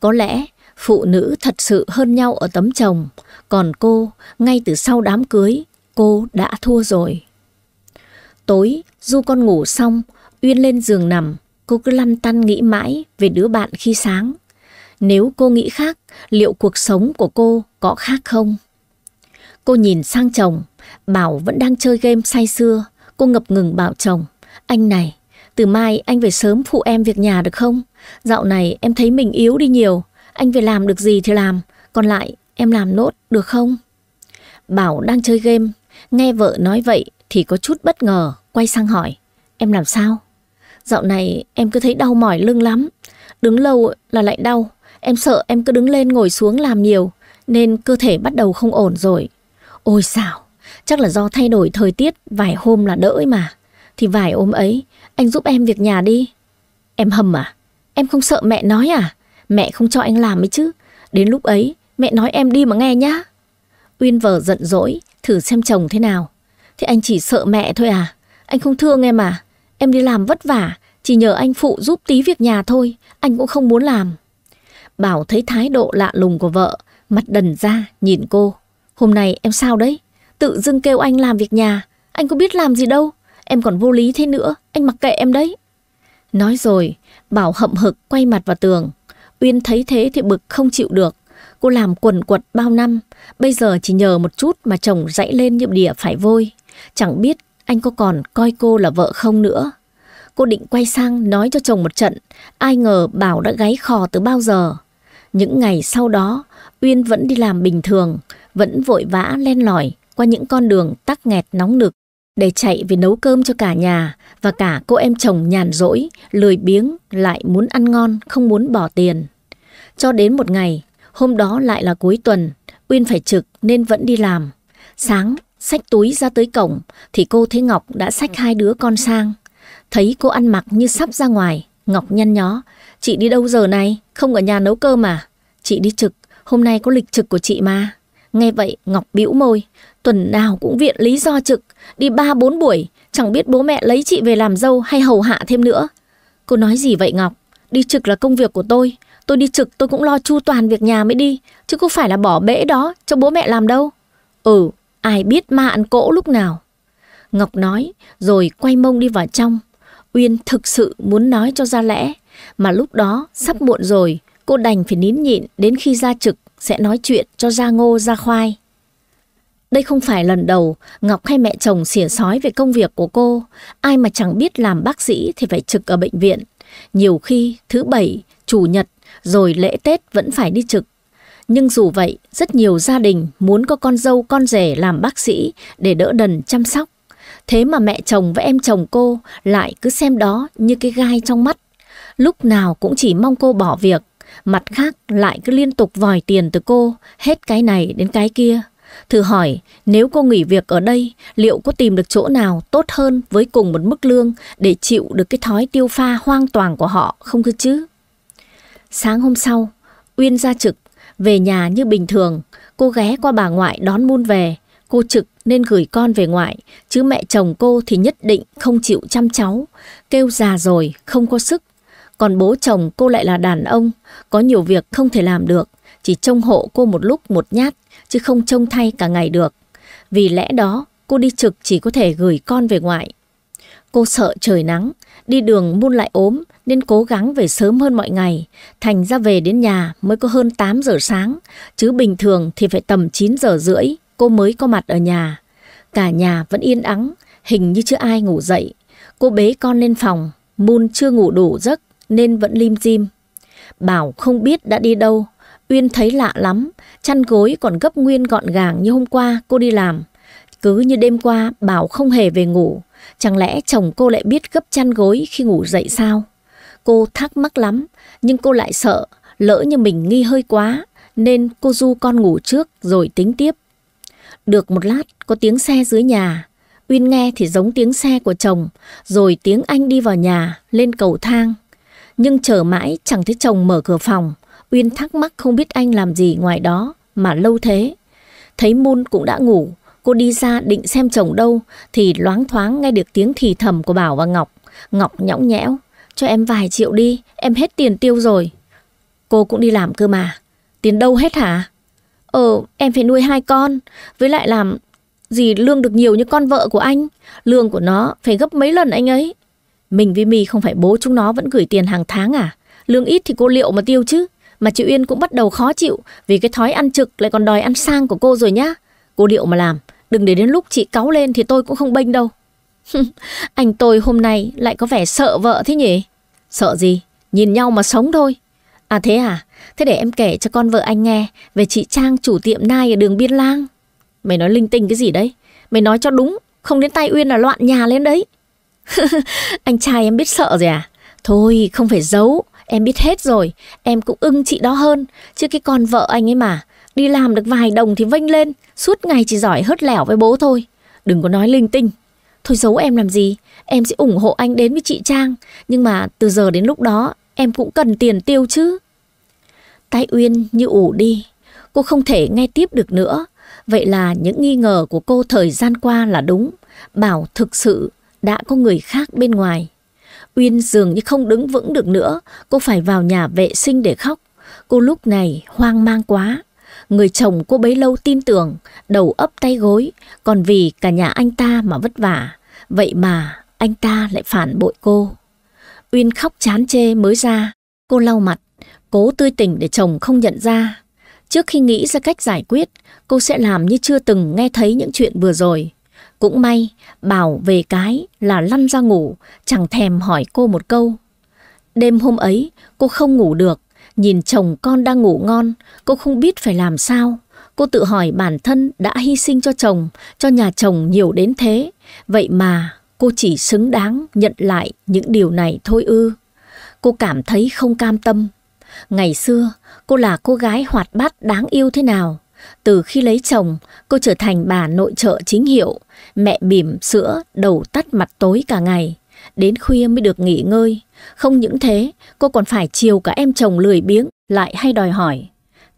Có lẽ phụ nữ thật sự hơn nhau ở tấm chồng. Còn cô, ngay từ sau đám cưới, cô đã thua rồi. Tối, Du con ngủ xong, Uyên lên giường nằm. Cô cứ lăn tăn nghĩ mãi về đứa bạn khi sáng. Nếu cô nghĩ khác, liệu cuộc sống của cô có khác không? Cô nhìn sang chồng, Bảo vẫn đang chơi game say xưa Cô ngập ngừng bảo chồng, anh này, từ mai anh về sớm phụ em việc nhà được không? Dạo này em thấy mình yếu đi nhiều, anh về làm được gì thì làm, còn lại em làm nốt được không? Bảo đang chơi game, nghe vợ nói vậy thì có chút bất ngờ, quay sang hỏi, em làm sao? Dạo này em cứ thấy đau mỏi lưng lắm, đứng lâu là lại đau, em sợ em cứ đứng lên ngồi xuống làm nhiều, nên cơ thể bắt đầu không ổn rồi. Ôi sao chắc là do thay đổi thời tiết vài hôm là đỡ mà. Thì vài hôm ấy, anh giúp em việc nhà đi. Em hầm à? Em không sợ mẹ nói à? Mẹ không cho anh làm ấy chứ. Đến lúc ấy, mẹ nói em đi mà nghe nhá. Uyên vờ giận dỗi, thử xem chồng thế nào. Thì anh chỉ sợ mẹ thôi à? Anh không thương em à? Em đi làm vất vả, chỉ nhờ anh phụ giúp tí việc nhà thôi, anh cũng không muốn làm. Bảo thấy thái độ lạ lùng của vợ, mặt đần ra nhìn cô. Hôm nay em sao đấy? Tự dưng kêu anh làm việc nhà, anh có biết làm gì đâu. Em còn vô lý thế nữa, anh mặc kệ em đấy. Nói rồi, Bảo hậm hực quay mặt vào tường. Uyên thấy thế thì bực không chịu được. Cô làm quần quật bao năm, bây giờ chỉ nhờ một chút mà chồng dãy lên như đỉa phải vôi. Chẳng biết anh có còn coi cô là vợ không nữa. Cô định quay sang nói cho chồng một trận, ai ngờ Bảo đã gáy khò từ bao giờ. Những ngày sau đó, Uyên vẫn đi làm bình thường, vẫn vội vã len lỏi qua những con đường tắc nghẹt nóng nực để chạy về nấu cơm cho cả nhà và cả cô em chồng nhàn rỗi, lười biếng lại muốn ăn ngon, không muốn bỏ tiền. Cho đến một ngày, hôm đó lại là cuối tuần, Uyên phải trực nên vẫn đi làm. Sáng, xách túi ra tới cổng thì cô thấy Ngọc đã xách hai đứa con sang. Thấy cô ăn mặc như sắp ra ngoài, Ngọc nhăn nhó. Chị đi đâu giờ này? Không ở nhà nấu cơm à? Chị đi trực, hôm nay có lịch trực của chị mà. Nghe vậy Ngọc bĩu môi, tuần nào cũng viện lý do trực, đi ba bốn buổi, chẳng biết bố mẹ lấy chị về làm dâu hay hầu hạ thêm nữa. Cô nói gì vậy Ngọc? Đi trực là công việc của tôi, tôi đi trực tôi cũng lo chu toàn việc nhà mới đi, chứ không phải là bỏ bể đó cho bố mẹ làm đâu. Ừ, ai biết ma ăn cỗ lúc nào. Ngọc nói, rồi quay mông đi vào trong. Uyên thực sự muốn nói cho ra lẽ, mà lúc đó sắp muộn rồi, cô đành phải nín nhịn đến khi ra trực sẽ nói chuyện cho ra ngô ra khoai. Đây không phải lần đầu Ngọc hay mẹ chồng xỉa sói về công việc của cô. Ai mà chẳng biết làm bác sĩ thì phải trực ở bệnh viện. Nhiều khi thứ bảy, chủ nhật rồi lễ Tết vẫn phải đi trực. Nhưng dù vậy, rất nhiều gia đình muốn có con dâu con rể làm bác sĩ để đỡ đần chăm sóc. Thế mà mẹ chồng và em chồng cô lại cứ xem đó như cái gai trong mắt. Lúc nào cũng chỉ mong cô bỏ việc Mặt khác lại cứ liên tục vòi tiền từ cô, hết cái này đến cái kia. Thử hỏi, nếu cô nghỉ việc ở đây, liệu có tìm được chỗ nào tốt hơn với cùng một mức lương để chịu được cái thói tiêu pha hoang toàn của họ không cơ chứ? Sáng hôm sau, Uyên ra trực, về nhà như bình thường, cô ghé qua bà ngoại đón Mun về. Cô trực nên gửi con về ngoại, chứ mẹ chồng cô thì nhất định không chịu chăm cháu. Kêu già rồi, không có sức, còn bố chồng cô lại là đàn ông, có nhiều việc không thể làm được, chỉ trông hộ cô một lúc một nhát, chứ không trông thay cả ngày được. Vì lẽ đó, cô đi trực chỉ có thể gửi con về ngoại. Cô sợ trời nắng, đi đường muôn lại ốm nên cố gắng về sớm hơn mọi ngày. Thành ra về đến nhà mới có hơn 8 giờ sáng, chứ bình thường thì phải tầm 9 giờ rưỡi cô mới có mặt ở nhà. Cả nhà vẫn yên ắng, hình như chưa ai ngủ dậy. Cô bế con lên phòng, Moon chưa ngủ đủ giấc nên vẫn lim dim. Bảo không biết đã đi đâu, Uyên thấy lạ lắm, chăn gối còn gấp nguyên gọn gàng như hôm qua cô đi làm. Cứ như đêm qua Bảo không hề về ngủ, chẳng lẽ chồng cô lại biết gấp chăn gối khi ngủ dậy sao? Cô thắc mắc lắm, nhưng cô lại sợ, lỡ như mình nghi hơi quá, nên cô du con ngủ trước rồi tính tiếp. Được một lát có tiếng xe dưới nhà, Uyên nghe thì giống tiếng xe của chồng, rồi tiếng anh đi vào nhà, lên cầu thang. Nhưng chờ mãi chẳng thấy chồng mở cửa phòng, Uyên thắc mắc không biết anh làm gì ngoài đó mà lâu thế. Thấy Môn cũng đã ngủ, cô đi ra định xem chồng đâu thì loáng thoáng nghe được tiếng thì thầm của Bảo và Ngọc. Ngọc nhõng nhẽo, cho em vài triệu đi, em hết tiền tiêu rồi. Cô cũng đi làm cơ mà, tiền đâu hết hả? Ờ, em phải nuôi hai con, với lại làm gì lương được nhiều như con vợ của anh, lương của nó phải gấp mấy lần anh ấy. Mình với My không phải bố chúng nó vẫn gửi tiền hàng tháng à? Lương ít thì cô liệu mà tiêu chứ? Mà chị Uyên cũng bắt đầu khó chịu vì cái thói ăn trực lại còn đòi ăn sang của cô rồi nhá. Cô liệu mà làm, đừng để đến lúc chị cáu lên thì tôi cũng không bênh đâu. *laughs* Anh tôi hôm nay lại có vẻ sợ vợ thế nhỉ? Sợ gì? Nhìn nhau mà sống thôi. À thế à? Thế để em kể cho con vợ anh nghe về chị Trang chủ tiệm nai ở đường Biên Lang. Mày nói linh tinh cái gì đấy? Mày nói cho đúng, không đến tay Uyên là loạn nhà lên đấy. *laughs* anh trai em biết sợ rồi à? Thôi không phải giấu, em biết hết rồi, em cũng ưng chị đó hơn, chứ cái con vợ anh ấy mà, đi làm được vài đồng thì vênh lên, suốt ngày chỉ giỏi hớt lẻo với bố thôi, đừng có nói linh tinh. Thôi giấu em làm gì, em sẽ ủng hộ anh đến với chị Trang, nhưng mà từ giờ đến lúc đó em cũng cần tiền tiêu chứ. Tái Uyên như ủ đi, cô không thể nghe tiếp được nữa, vậy là những nghi ngờ của cô thời gian qua là đúng, Bảo thực sự đã có người khác bên ngoài. Uyên dường như không đứng vững được nữa, cô phải vào nhà vệ sinh để khóc. Cô lúc này hoang mang quá. Người chồng cô bấy lâu tin tưởng, đầu ấp tay gối, còn vì cả nhà anh ta mà vất vả. Vậy mà anh ta lại phản bội cô. Uyên khóc chán chê mới ra, cô lau mặt, cố tươi tỉnh để chồng không nhận ra. Trước khi nghĩ ra cách giải quyết, cô sẽ làm như chưa từng nghe thấy những chuyện vừa rồi. Cũng may, Bảo về cái là lăn ra ngủ, chẳng thèm hỏi cô một câu. Đêm hôm ấy, cô không ngủ được, nhìn chồng con đang ngủ ngon, cô không biết phải làm sao. Cô tự hỏi bản thân đã hy sinh cho chồng, cho nhà chồng nhiều đến thế. Vậy mà cô chỉ xứng đáng nhận lại những điều này thôi ư. Cô cảm thấy không cam tâm. Ngày xưa, cô là cô gái hoạt bát đáng yêu thế nào. Từ khi lấy chồng, cô trở thành bà nội trợ chính hiệu, mẹ bỉm sữa, đầu tắt mặt tối cả ngày. Đến khuya mới được nghỉ ngơi. Không những thế, cô còn phải chiều cả em chồng lười biếng, lại hay đòi hỏi.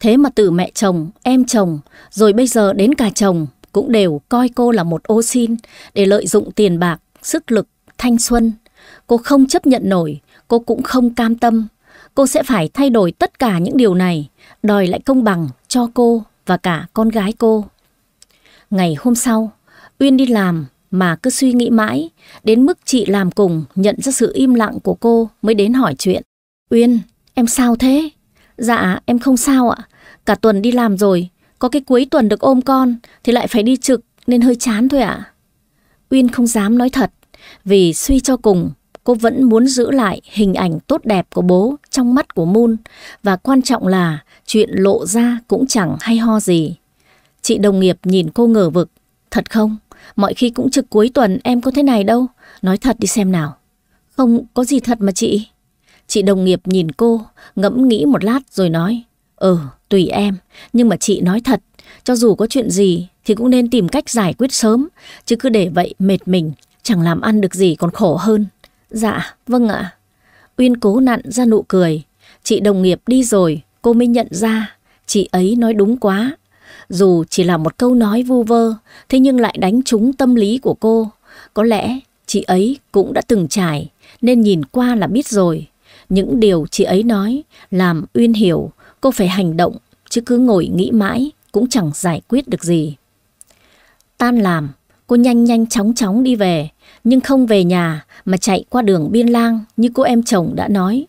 Thế mà từ mẹ chồng, em chồng, rồi bây giờ đến cả chồng cũng đều coi cô là một ô xin để lợi dụng tiền bạc, sức lực, thanh xuân. Cô không chấp nhận nổi, cô cũng không cam tâm. Cô sẽ phải thay đổi tất cả những điều này, đòi lại công bằng cho cô và cả con gái cô. Ngày hôm sau, Uyên đi làm mà cứ suy nghĩ mãi, đến mức chị làm cùng nhận ra sự im lặng của cô mới đến hỏi chuyện. Uyên, em sao thế? Dạ, em không sao ạ. Cả tuần đi làm rồi, có cái cuối tuần được ôm con thì lại phải đi trực nên hơi chán thôi ạ. Uyên không dám nói thật, vì suy cho cùng, cô vẫn muốn giữ lại hình ảnh tốt đẹp của bố trong mắt của Moon và quan trọng là chuyện lộ ra cũng chẳng hay ho gì. Chị đồng nghiệp nhìn cô ngờ vực. Thật không? Mọi khi cũng trực cuối tuần em có thế này đâu. Nói thật đi xem nào. Không có gì thật mà chị. Chị đồng nghiệp nhìn cô, ngẫm nghĩ một lát rồi nói. Ừ, tùy em, nhưng mà chị nói thật. Cho dù có chuyện gì thì cũng nên tìm cách giải quyết sớm. Chứ cứ để vậy mệt mình, chẳng làm ăn được gì còn khổ hơn. Dạ, vâng ạ. Uyên cố nặn ra nụ cười. Chị đồng nghiệp đi rồi, cô mới nhận ra chị ấy nói đúng quá. Dù chỉ là một câu nói vu vơ, thế nhưng lại đánh trúng tâm lý của cô. Có lẽ chị ấy cũng đã từng trải, nên nhìn qua là biết rồi. Những điều chị ấy nói làm Uyên hiểu cô phải hành động, chứ cứ ngồi nghĩ mãi cũng chẳng giải quyết được gì. Tan làm, cô nhanh nhanh chóng chóng đi về, nhưng không về nhà mà chạy qua đường biên lang như cô em chồng đã nói.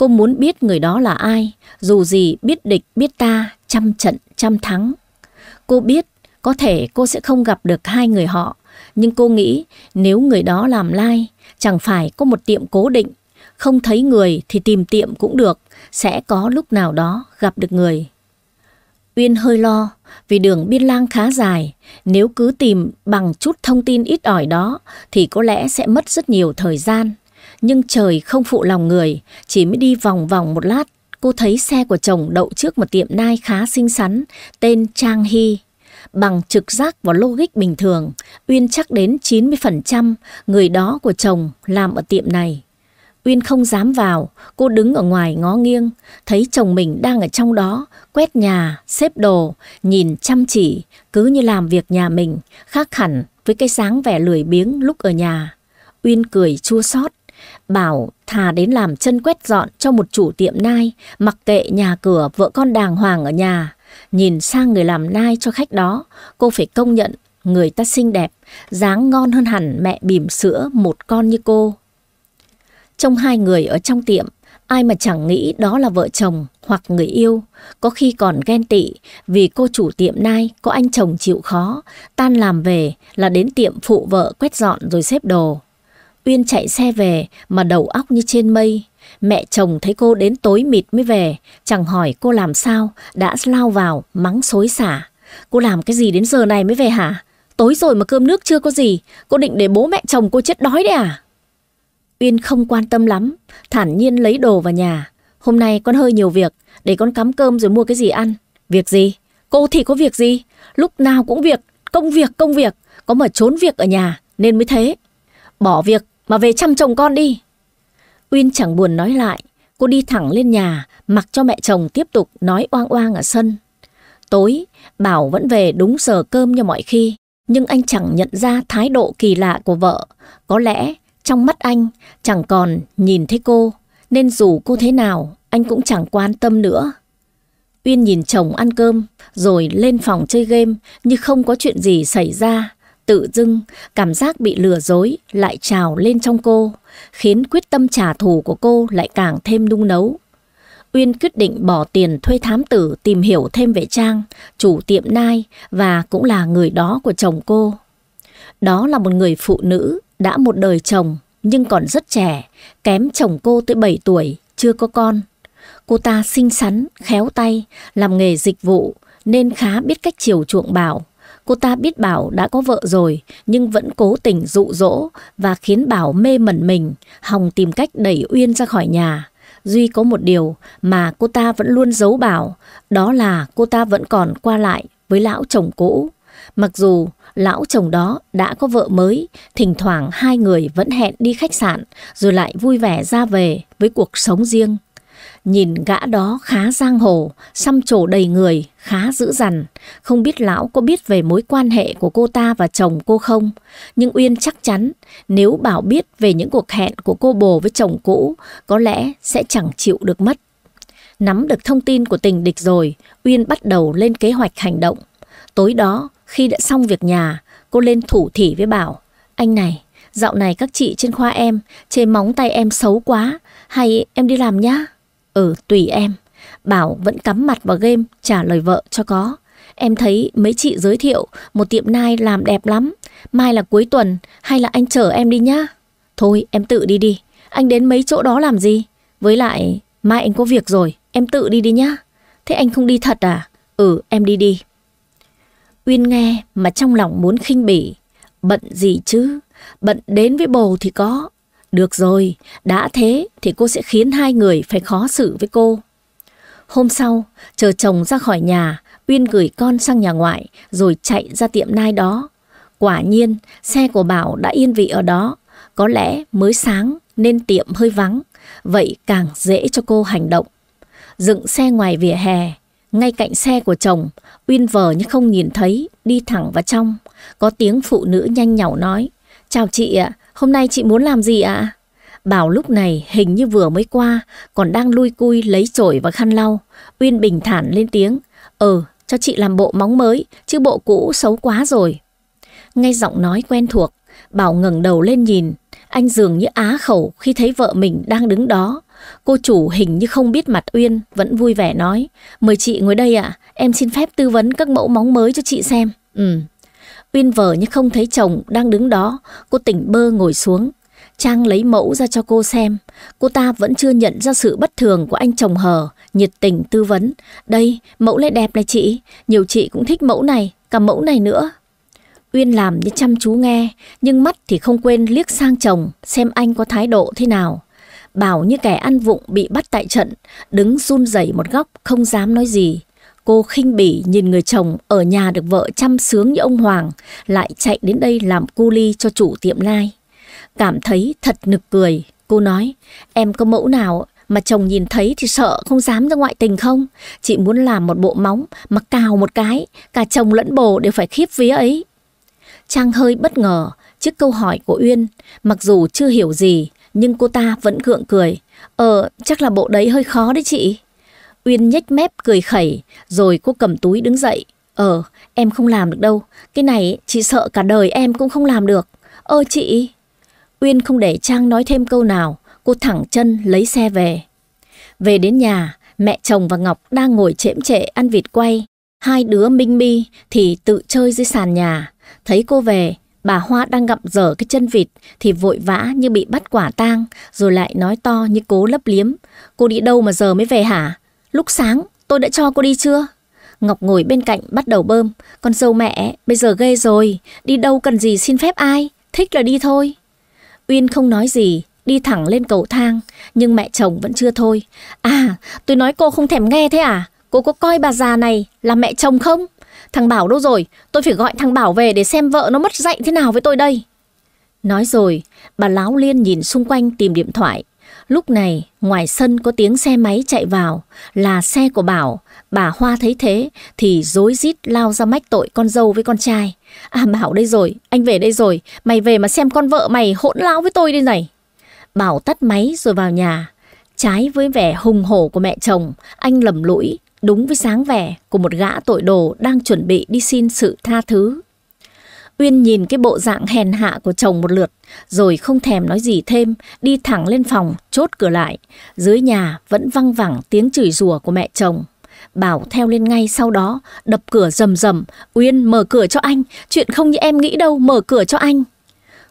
Cô muốn biết người đó là ai, dù gì biết địch biết ta, trăm trận trăm thắng. Cô biết có thể cô sẽ không gặp được hai người họ, nhưng cô nghĩ nếu người đó làm lai, chẳng phải có một tiệm cố định, không thấy người thì tìm tiệm cũng được, sẽ có lúc nào đó gặp được người. Uyên hơi lo vì đường biên lang khá dài, nếu cứ tìm bằng chút thông tin ít ỏi đó thì có lẽ sẽ mất rất nhiều thời gian nhưng trời không phụ lòng người, chỉ mới đi vòng vòng một lát, cô thấy xe của chồng đậu trước một tiệm nai khá xinh xắn, tên Trang Hy. Bằng trực giác và logic bình thường, Uyên chắc đến 90% người đó của chồng làm ở tiệm này. Uyên không dám vào, cô đứng ở ngoài ngó nghiêng, thấy chồng mình đang ở trong đó, quét nhà, xếp đồ, nhìn chăm chỉ, cứ như làm việc nhà mình, khác hẳn với cái dáng vẻ lười biếng lúc ở nhà. Uyên cười chua xót, Bảo thà đến làm chân quét dọn cho một chủ tiệm nai, mặc kệ nhà cửa vợ con đàng hoàng ở nhà. Nhìn sang người làm nai cho khách đó, cô phải công nhận người ta xinh đẹp, dáng ngon hơn hẳn mẹ bìm sữa một con như cô. Trong hai người ở trong tiệm, ai mà chẳng nghĩ đó là vợ chồng hoặc người yêu, có khi còn ghen tị vì cô chủ tiệm nai có anh chồng chịu khó, tan làm về là đến tiệm phụ vợ quét dọn rồi xếp đồ. Uyên chạy xe về mà đầu óc như trên mây. Mẹ chồng thấy cô đến tối mịt mới về, chẳng hỏi cô làm sao, đã lao vào, mắng xối xả. Cô làm cái gì đến giờ này mới về hả? Tối rồi mà cơm nước chưa có gì, cô định để bố mẹ chồng cô chết đói đấy à? Uyên không quan tâm lắm, thản nhiên lấy đồ vào nhà. Hôm nay con hơi nhiều việc, để con cắm cơm rồi mua cái gì ăn. Việc gì? Cô thì có việc gì? Lúc nào cũng việc, công việc, công việc. Có mà trốn việc ở nhà, nên mới thế. Bỏ việc, mà về chăm chồng con đi. Uyên chẳng buồn nói lại, cô đi thẳng lên nhà, mặc cho mẹ chồng tiếp tục nói oang oang ở sân. Tối, Bảo vẫn về đúng giờ cơm như mọi khi, nhưng anh chẳng nhận ra thái độ kỳ lạ của vợ. Có lẽ trong mắt anh chẳng còn nhìn thấy cô, nên dù cô thế nào, anh cũng chẳng quan tâm nữa. Uyên nhìn chồng ăn cơm, rồi lên phòng chơi game như không có chuyện gì xảy ra tự dưng, cảm giác bị lừa dối lại trào lên trong cô, khiến quyết tâm trả thù của cô lại càng thêm nung nấu. Uyên quyết định bỏ tiền thuê thám tử tìm hiểu thêm về Trang, chủ tiệm Nai và cũng là người đó của chồng cô. Đó là một người phụ nữ đã một đời chồng nhưng còn rất trẻ, kém chồng cô tới 7 tuổi, chưa có con. Cô ta xinh xắn, khéo tay, làm nghề dịch vụ nên khá biết cách chiều chuộng bảo. Cô ta biết Bảo đã có vợ rồi nhưng vẫn cố tình dụ dỗ và khiến Bảo mê mẩn mình. hòng tìm cách đẩy Uyên ra khỏi nhà. Duy có một điều mà cô ta vẫn luôn giấu Bảo, đó là cô ta vẫn còn qua lại với lão chồng cũ. Mặc dù lão chồng đó đã có vợ mới, thỉnh thoảng hai người vẫn hẹn đi khách sạn rồi lại vui vẻ ra về với cuộc sống riêng. Nhìn gã đó khá giang hồ, xăm trổ đầy người, khá dữ dằn. Không biết lão có biết về mối quan hệ của cô ta và chồng cô không? Nhưng Uyên chắc chắn, nếu bảo biết về những cuộc hẹn của cô bồ với chồng cũ, có lẽ sẽ chẳng chịu được mất. Nắm được thông tin của tình địch rồi, Uyên bắt đầu lên kế hoạch hành động. Tối đó, khi đã xong việc nhà, cô lên thủ thỉ với Bảo. Anh này, dạo này các chị trên khoa em chê móng tay em xấu quá, hay em đi làm nhá. Ừ, tùy em. Bảo vẫn cắm mặt vào game, trả lời vợ cho có. Em thấy mấy chị giới thiệu một tiệm nai làm đẹp lắm. Mai là cuối tuần, hay là anh chở em đi nhá? Thôi, em tự đi đi. Anh đến mấy chỗ đó làm gì? Với lại, mai anh có việc rồi, em tự đi đi nhá. Thế anh không đi thật à? Ừ, em đi đi. Uyên nghe mà trong lòng muốn khinh bỉ. Bận gì chứ? Bận đến với bồ thì có, được rồi, đã thế thì cô sẽ khiến hai người phải khó xử với cô. Hôm sau, chờ chồng ra khỏi nhà, Uyên gửi con sang nhà ngoại rồi chạy ra tiệm nai đó. Quả nhiên, xe của Bảo đã yên vị ở đó. Có lẽ mới sáng nên tiệm hơi vắng, vậy càng dễ cho cô hành động. Dựng xe ngoài vỉa hè, ngay cạnh xe của chồng, Uyên vờ như không nhìn thấy, đi thẳng vào trong. Có tiếng phụ nữ nhanh nhỏ nói, Chào chị ạ, Hôm nay chị muốn làm gì ạ? Bảo lúc này hình như vừa mới qua, còn đang lui cui lấy chổi và khăn lau. Uyên bình thản lên tiếng. Ừ, cho chị làm bộ móng mới, chứ bộ cũ xấu quá rồi. Nghe giọng nói quen thuộc, Bảo ngẩng đầu lên nhìn. Anh dường như á khẩu khi thấy vợ mình đang đứng đó. Cô chủ hình như không biết mặt Uyên, vẫn vui vẻ nói. Mời chị ngồi đây ạ, em xin phép tư vấn các mẫu móng mới cho chị xem. Ừ, Uyên vờ như không thấy chồng đang đứng đó, cô tỉnh bơ ngồi xuống. Trang lấy mẫu ra cho cô xem, cô ta vẫn chưa nhận ra sự bất thường của anh chồng hờ, nhiệt tình tư vấn. Đây, mẫu lại đẹp này chị, nhiều chị cũng thích mẫu này, cả mẫu này nữa. Uyên làm như chăm chú nghe, nhưng mắt thì không quên liếc sang chồng xem anh có thái độ thế nào. Bảo như kẻ ăn vụng bị bắt tại trận, đứng run rẩy một góc không dám nói gì cô khinh bỉ nhìn người chồng ở nhà được vợ chăm sướng như ông Hoàng lại chạy đến đây làm cu ly cho chủ tiệm lai. Cảm thấy thật nực cười, cô nói, em có mẫu nào mà chồng nhìn thấy thì sợ không dám ra ngoại tình không? Chị muốn làm một bộ móng mà cào một cái, cả chồng lẫn bồ đều phải khiếp vía ấy. Trang hơi bất ngờ trước câu hỏi của Uyên, mặc dù chưa hiểu gì nhưng cô ta vẫn gượng cười. Ờ, chắc là bộ đấy hơi khó đấy chị. Uyên nhếch mép cười khẩy, rồi cô cầm túi đứng dậy. Ờ, em không làm được đâu. Cái này chị sợ cả đời em cũng không làm được. Ơ chị... Uyên không để Trang nói thêm câu nào, cô thẳng chân lấy xe về. Về đến nhà, mẹ chồng và Ngọc đang ngồi chễm trệ ăn vịt quay. Hai đứa Minh Bi thì tự chơi dưới sàn nhà. Thấy cô về, bà Hoa đang gặm dở cái chân vịt thì vội vã như bị bắt quả tang rồi lại nói to như cố lấp liếm. Cô đi đâu mà giờ mới về hả? Lúc sáng, tôi đã cho cô đi chưa? Ngọc ngồi bên cạnh bắt đầu bơm. Con dâu mẹ, bây giờ ghê rồi. Đi đâu cần gì xin phép ai? Thích là đi thôi. Uyên không nói gì, đi thẳng lên cầu thang. Nhưng mẹ chồng vẫn chưa thôi. À, tôi nói cô không thèm nghe thế à? Cô có coi bà già này là mẹ chồng không? Thằng Bảo đâu rồi? Tôi phải gọi thằng Bảo về để xem vợ nó mất dạy thế nào với tôi đây. Nói rồi, bà láo liên nhìn xung quanh tìm điện thoại. Lúc này, ngoài sân có tiếng xe máy chạy vào, là xe của Bảo. Bà Hoa thấy thế thì rối rít lao ra mách tội con dâu với con trai. À Bảo đây rồi, anh về đây rồi, mày về mà xem con vợ mày hỗn láo với tôi đây này. Bảo tắt máy rồi vào nhà. Trái với vẻ hùng hổ của mẹ chồng, anh lầm lũi, đúng với sáng vẻ của một gã tội đồ đang chuẩn bị đi xin sự tha thứ Uyên nhìn cái bộ dạng hèn hạ của chồng một lượt, rồi không thèm nói gì thêm, đi thẳng lên phòng, chốt cửa lại. Dưới nhà vẫn văng vẳng tiếng chửi rủa của mẹ chồng. Bảo theo lên ngay sau đó, đập cửa rầm rầm, Uyên mở cửa cho anh, chuyện không như em nghĩ đâu, mở cửa cho anh.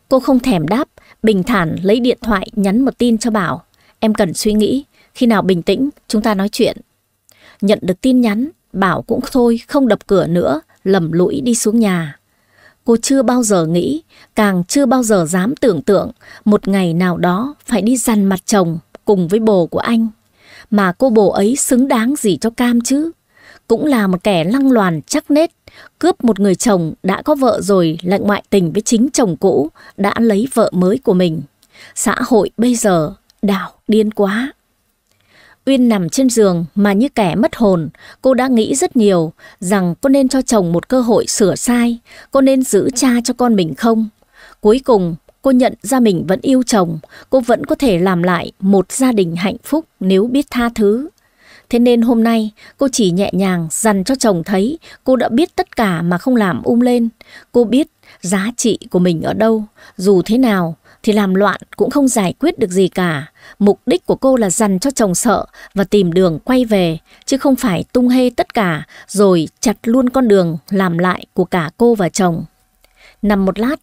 Cô không thèm đáp, bình thản lấy điện thoại nhắn một tin cho Bảo. Em cần suy nghĩ, khi nào bình tĩnh chúng ta nói chuyện. Nhận được tin nhắn, Bảo cũng thôi không đập cửa nữa, lầm lũi đi xuống nhà. Cô chưa bao giờ nghĩ, càng chưa bao giờ dám tưởng tượng một ngày nào đó phải đi dằn mặt chồng cùng với bồ của anh. Mà cô bồ ấy xứng đáng gì cho cam chứ? Cũng là một kẻ lăng loàn chắc nết, cướp một người chồng đã có vợ rồi lại ngoại tình với chính chồng cũ đã lấy vợ mới của mình. Xã hội bây giờ đảo điên quá. Uyên nằm trên giường mà như kẻ mất hồn, cô đã nghĩ rất nhiều rằng cô nên cho chồng một cơ hội sửa sai, cô nên giữ cha cho con mình không. Cuối cùng, cô nhận ra mình vẫn yêu chồng, cô vẫn có thể làm lại một gia đình hạnh phúc nếu biết tha thứ. Thế nên hôm nay cô chỉ nhẹ nhàng dằn cho chồng thấy cô đã biết tất cả mà không làm um lên. Cô biết giá trị của mình ở đâu, dù thế nào, thì làm loạn cũng không giải quyết được gì cả. Mục đích của cô là dằn cho chồng sợ và tìm đường quay về, chứ không phải tung hê tất cả rồi chặt luôn con đường làm lại của cả cô và chồng. Nằm một lát,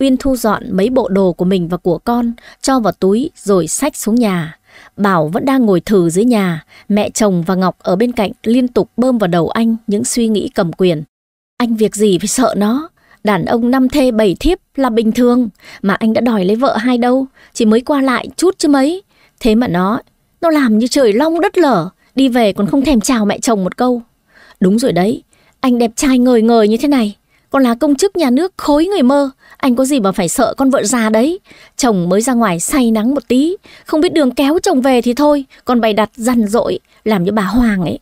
Uyên thu dọn mấy bộ đồ của mình và của con, cho vào túi rồi xách xuống nhà. Bảo vẫn đang ngồi thử dưới nhà, mẹ chồng và Ngọc ở bên cạnh liên tục bơm vào đầu anh những suy nghĩ cầm quyền. Anh việc gì phải sợ nó, Đàn ông năm thê bảy thiếp là bình thường, mà anh đã đòi lấy vợ hai đâu, chỉ mới qua lại chút chứ mấy. Thế mà nó, nó làm như trời long đất lở, đi về còn không thèm chào mẹ chồng một câu. Đúng rồi đấy, anh đẹp trai ngời ngời như thế này, còn là công chức nhà nước khối người mơ, anh có gì mà phải sợ con vợ già đấy. Chồng mới ra ngoài say nắng một tí, không biết đường kéo chồng về thì thôi, còn bày đặt rằn rỗi, làm như bà Hoàng ấy.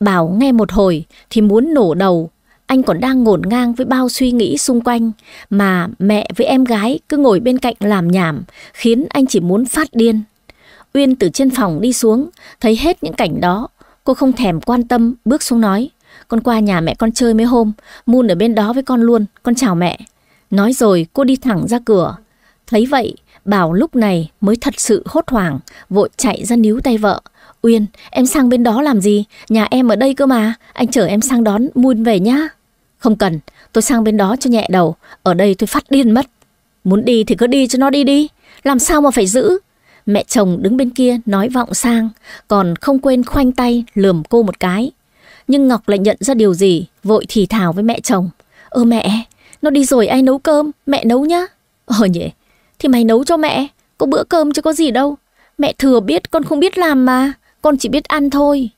Bảo nghe một hồi thì muốn nổ đầu, anh còn đang ngổn ngang với bao suy nghĩ xung quanh mà mẹ với em gái cứ ngồi bên cạnh làm nhảm khiến anh chỉ muốn phát điên. Uyên từ trên phòng đi xuống, thấy hết những cảnh đó. Cô không thèm quan tâm, bước xuống nói. Con qua nhà mẹ con chơi mấy hôm, Moon ở bên đó với con luôn, con chào mẹ. Nói rồi cô đi thẳng ra cửa. Thấy vậy, Bảo lúc này mới thật sự hốt hoảng, vội chạy ra níu tay vợ. Uyên, em sang bên đó làm gì? Nhà em ở đây cơ mà, anh chở em sang đón Moon về nhá. Không cần, tôi sang bên đó cho nhẹ đầu, ở đây tôi phát điên mất. Muốn đi thì cứ đi cho nó đi đi, làm sao mà phải giữ. Mẹ chồng đứng bên kia nói vọng sang, còn không quên khoanh tay lườm cô một cái. Nhưng Ngọc lại nhận ra điều gì, vội thì thào với mẹ chồng. Ơ mẹ, nó đi rồi ai nấu cơm, mẹ nấu nhá. Ờ nhỉ, thì mày nấu cho mẹ, có bữa cơm chứ có gì đâu. Mẹ thừa biết con không biết làm mà, con chỉ biết ăn thôi.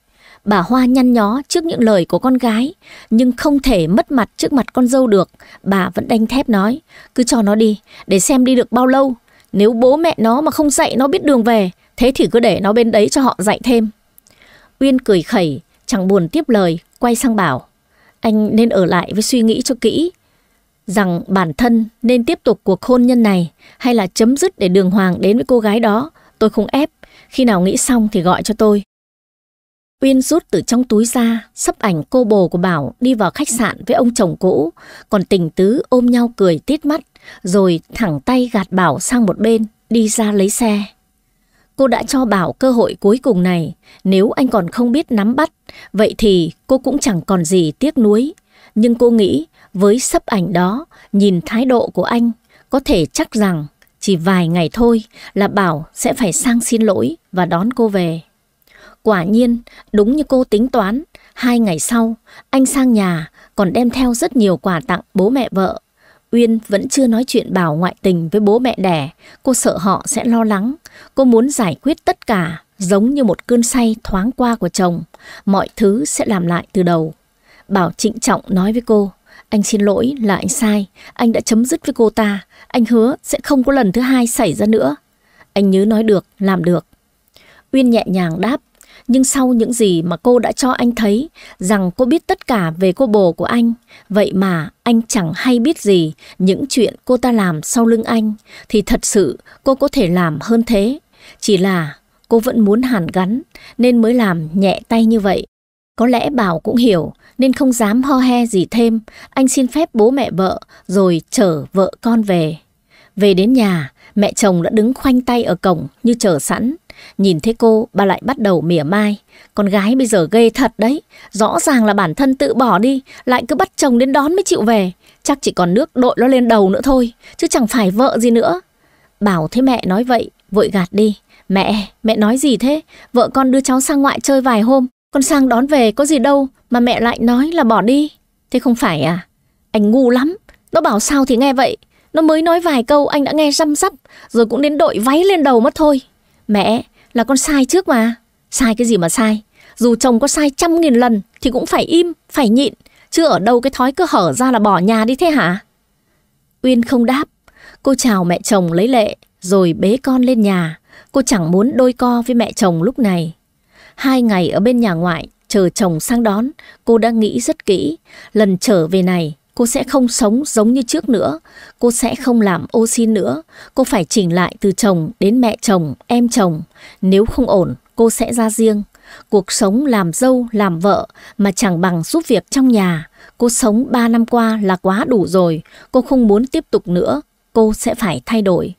Bà Hoa nhăn nhó trước những lời của con gái, nhưng không thể mất mặt trước mặt con dâu được. Bà vẫn đanh thép nói, cứ cho nó đi, để xem đi được bao lâu. Nếu bố mẹ nó mà không dạy nó biết đường về, thế thì cứ để nó bên đấy cho họ dạy thêm. Uyên cười khẩy, chẳng buồn tiếp lời, quay sang bảo. Anh nên ở lại với suy nghĩ cho kỹ, rằng bản thân nên tiếp tục cuộc hôn nhân này hay là chấm dứt để đường hoàng đến với cô gái đó. Tôi không ép, khi nào nghĩ xong thì gọi cho tôi. Uyên rút từ trong túi ra, sắp ảnh cô bồ của Bảo đi vào khách sạn với ông chồng cũ, còn tình tứ ôm nhau cười tít mắt, rồi thẳng tay gạt Bảo sang một bên, đi ra lấy xe. Cô đã cho Bảo cơ hội cuối cùng này, nếu anh còn không biết nắm bắt, vậy thì cô cũng chẳng còn gì tiếc nuối. Nhưng cô nghĩ, với sắp ảnh đó, nhìn thái độ của anh, có thể chắc rằng chỉ vài ngày thôi là Bảo sẽ phải sang xin lỗi và đón cô về. Quả nhiên, đúng như cô tính toán, hai ngày sau, anh sang nhà còn đem theo rất nhiều quà tặng bố mẹ vợ. Uyên vẫn chưa nói chuyện bảo ngoại tình với bố mẹ đẻ, cô sợ họ sẽ lo lắng. Cô muốn giải quyết tất cả giống như một cơn say thoáng qua của chồng, mọi thứ sẽ làm lại từ đầu. Bảo trịnh trọng nói với cô, anh xin lỗi là anh sai, anh đã chấm dứt với cô ta, anh hứa sẽ không có lần thứ hai xảy ra nữa. Anh nhớ nói được, làm được. Uyên nhẹ nhàng đáp, nhưng sau những gì mà cô đã cho anh thấy rằng cô biết tất cả về cô bồ của anh, vậy mà anh chẳng hay biết gì những chuyện cô ta làm sau lưng anh, thì thật sự cô có thể làm hơn thế. Chỉ là cô vẫn muốn hàn gắn nên mới làm nhẹ tay như vậy. Có lẽ Bảo cũng hiểu nên không dám ho he gì thêm, anh xin phép bố mẹ vợ rồi chở vợ con về. Về đến nhà, mẹ chồng đã đứng khoanh tay ở cổng như chờ sẵn. Nhìn thấy cô, bà lại bắt đầu mỉa mai. Con gái bây giờ ghê thật đấy. Rõ ràng là bản thân tự bỏ đi, lại cứ bắt chồng đến đón mới chịu về. Chắc chỉ còn nước đội nó lên đầu nữa thôi, chứ chẳng phải vợ gì nữa. Bảo thế mẹ nói vậy, vội gạt đi. Mẹ, mẹ nói gì thế? Vợ con đưa cháu sang ngoại chơi vài hôm, con sang đón về có gì đâu mà mẹ lại nói là bỏ đi. Thế không phải à? Anh ngu lắm, nó bảo sao thì nghe vậy. Nó mới nói vài câu anh đã nghe răm rắp, rồi cũng đến đội váy lên đầu mất thôi. Mẹ, là con sai trước mà. Sai cái gì mà sai? Dù chồng có sai trăm nghìn lần thì cũng phải im, phải nhịn. Chứ ở đâu cái thói cứ hở ra là bỏ nhà đi thế hả? Uyên không đáp. Cô chào mẹ chồng lấy lệ rồi bế con lên nhà. Cô chẳng muốn đôi co với mẹ chồng lúc này. Hai ngày ở bên nhà ngoại chờ chồng sang đón, cô đã nghĩ rất kỹ. Lần trở về này, Cô sẽ không sống giống như trước nữa, cô sẽ không làm ô xin nữa, cô phải chỉnh lại từ chồng đến mẹ chồng, em chồng. Nếu không ổn, cô sẽ ra riêng. Cuộc sống làm dâu, làm vợ mà chẳng bằng giúp việc trong nhà. Cô sống 3 năm qua là quá đủ rồi, cô không muốn tiếp tục nữa, cô sẽ phải thay đổi.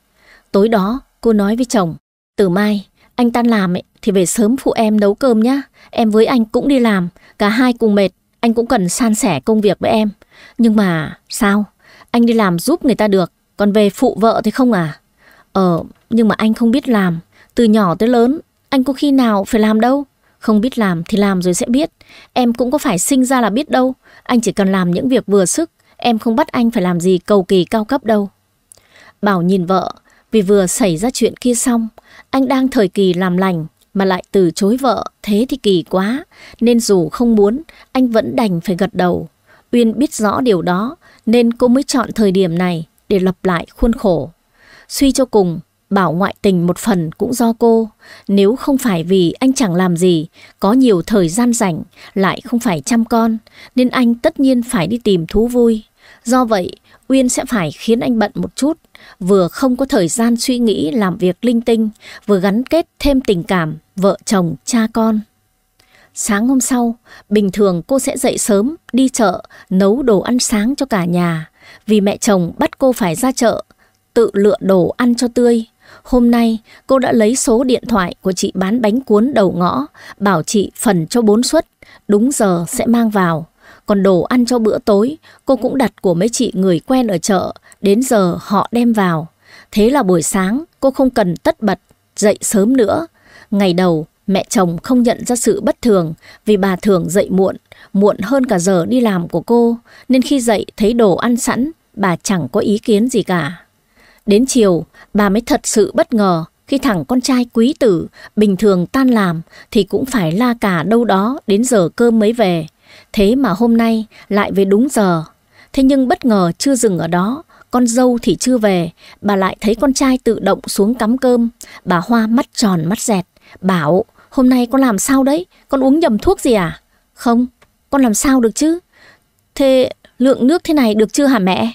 Tối đó, cô nói với chồng, từ mai, anh tan làm ấy, thì về sớm phụ em nấu cơm nhá. Em với anh cũng đi làm, cả hai cùng mệt, anh cũng cần san sẻ công việc với em. Nhưng mà sao? Anh đi làm giúp người ta được, còn về phụ vợ thì không à? Ờ, nhưng mà anh không biết làm. Từ nhỏ tới lớn, anh có khi nào phải làm đâu. Không biết làm thì làm rồi sẽ biết. Em cũng có phải sinh ra là biết đâu. Anh chỉ cần làm những việc vừa sức. Em không bắt anh phải làm gì cầu kỳ cao cấp đâu. Bảo nhìn vợ, vì vừa xảy ra chuyện kia xong, anh đang thời kỳ làm lành mà lại từ chối vợ, thế thì kỳ quá. Nên dù không muốn, anh vẫn đành phải gật đầu. Uyên biết rõ điều đó nên cô mới chọn thời điểm này để lập lại khuôn khổ. Suy cho cùng, bảo ngoại tình một phần cũng do cô. Nếu không phải vì anh chẳng làm gì, có nhiều thời gian rảnh, lại không phải chăm con, nên anh tất nhiên phải đi tìm thú vui. Do vậy, Uyên sẽ phải khiến anh bận một chút, vừa không có thời gian suy nghĩ làm việc linh tinh, vừa gắn kết thêm tình cảm vợ chồng cha con. Sáng hôm sau, bình thường cô sẽ dậy sớm, đi chợ, nấu đồ ăn sáng cho cả nhà. Vì mẹ chồng bắt cô phải ra chợ, tự lựa đồ ăn cho tươi. Hôm nay, cô đã lấy số điện thoại của chị bán bánh cuốn đầu ngõ, bảo chị phần cho bốn suất, đúng giờ sẽ mang vào. Còn đồ ăn cho bữa tối, cô cũng đặt của mấy chị người quen ở chợ, đến giờ họ đem vào. Thế là buổi sáng, cô không cần tất bật, dậy sớm nữa. Ngày đầu, Mẹ chồng không nhận ra sự bất thường vì bà thường dậy muộn, muộn hơn cả giờ đi làm của cô, nên khi dậy thấy đồ ăn sẵn, bà chẳng có ý kiến gì cả. Đến chiều, bà mới thật sự bất ngờ khi thằng con trai quý tử bình thường tan làm thì cũng phải la cả đâu đó đến giờ cơm mới về. Thế mà hôm nay lại về đúng giờ. Thế nhưng bất ngờ chưa dừng ở đó, con dâu thì chưa về, bà lại thấy con trai tự động xuống cắm cơm. Bà Hoa mắt tròn mắt dẹt, bảo Hôm nay con làm sao đấy? Con uống nhầm thuốc gì à? Không, con làm sao được chứ? Thế lượng nước thế này được chưa hả mẹ?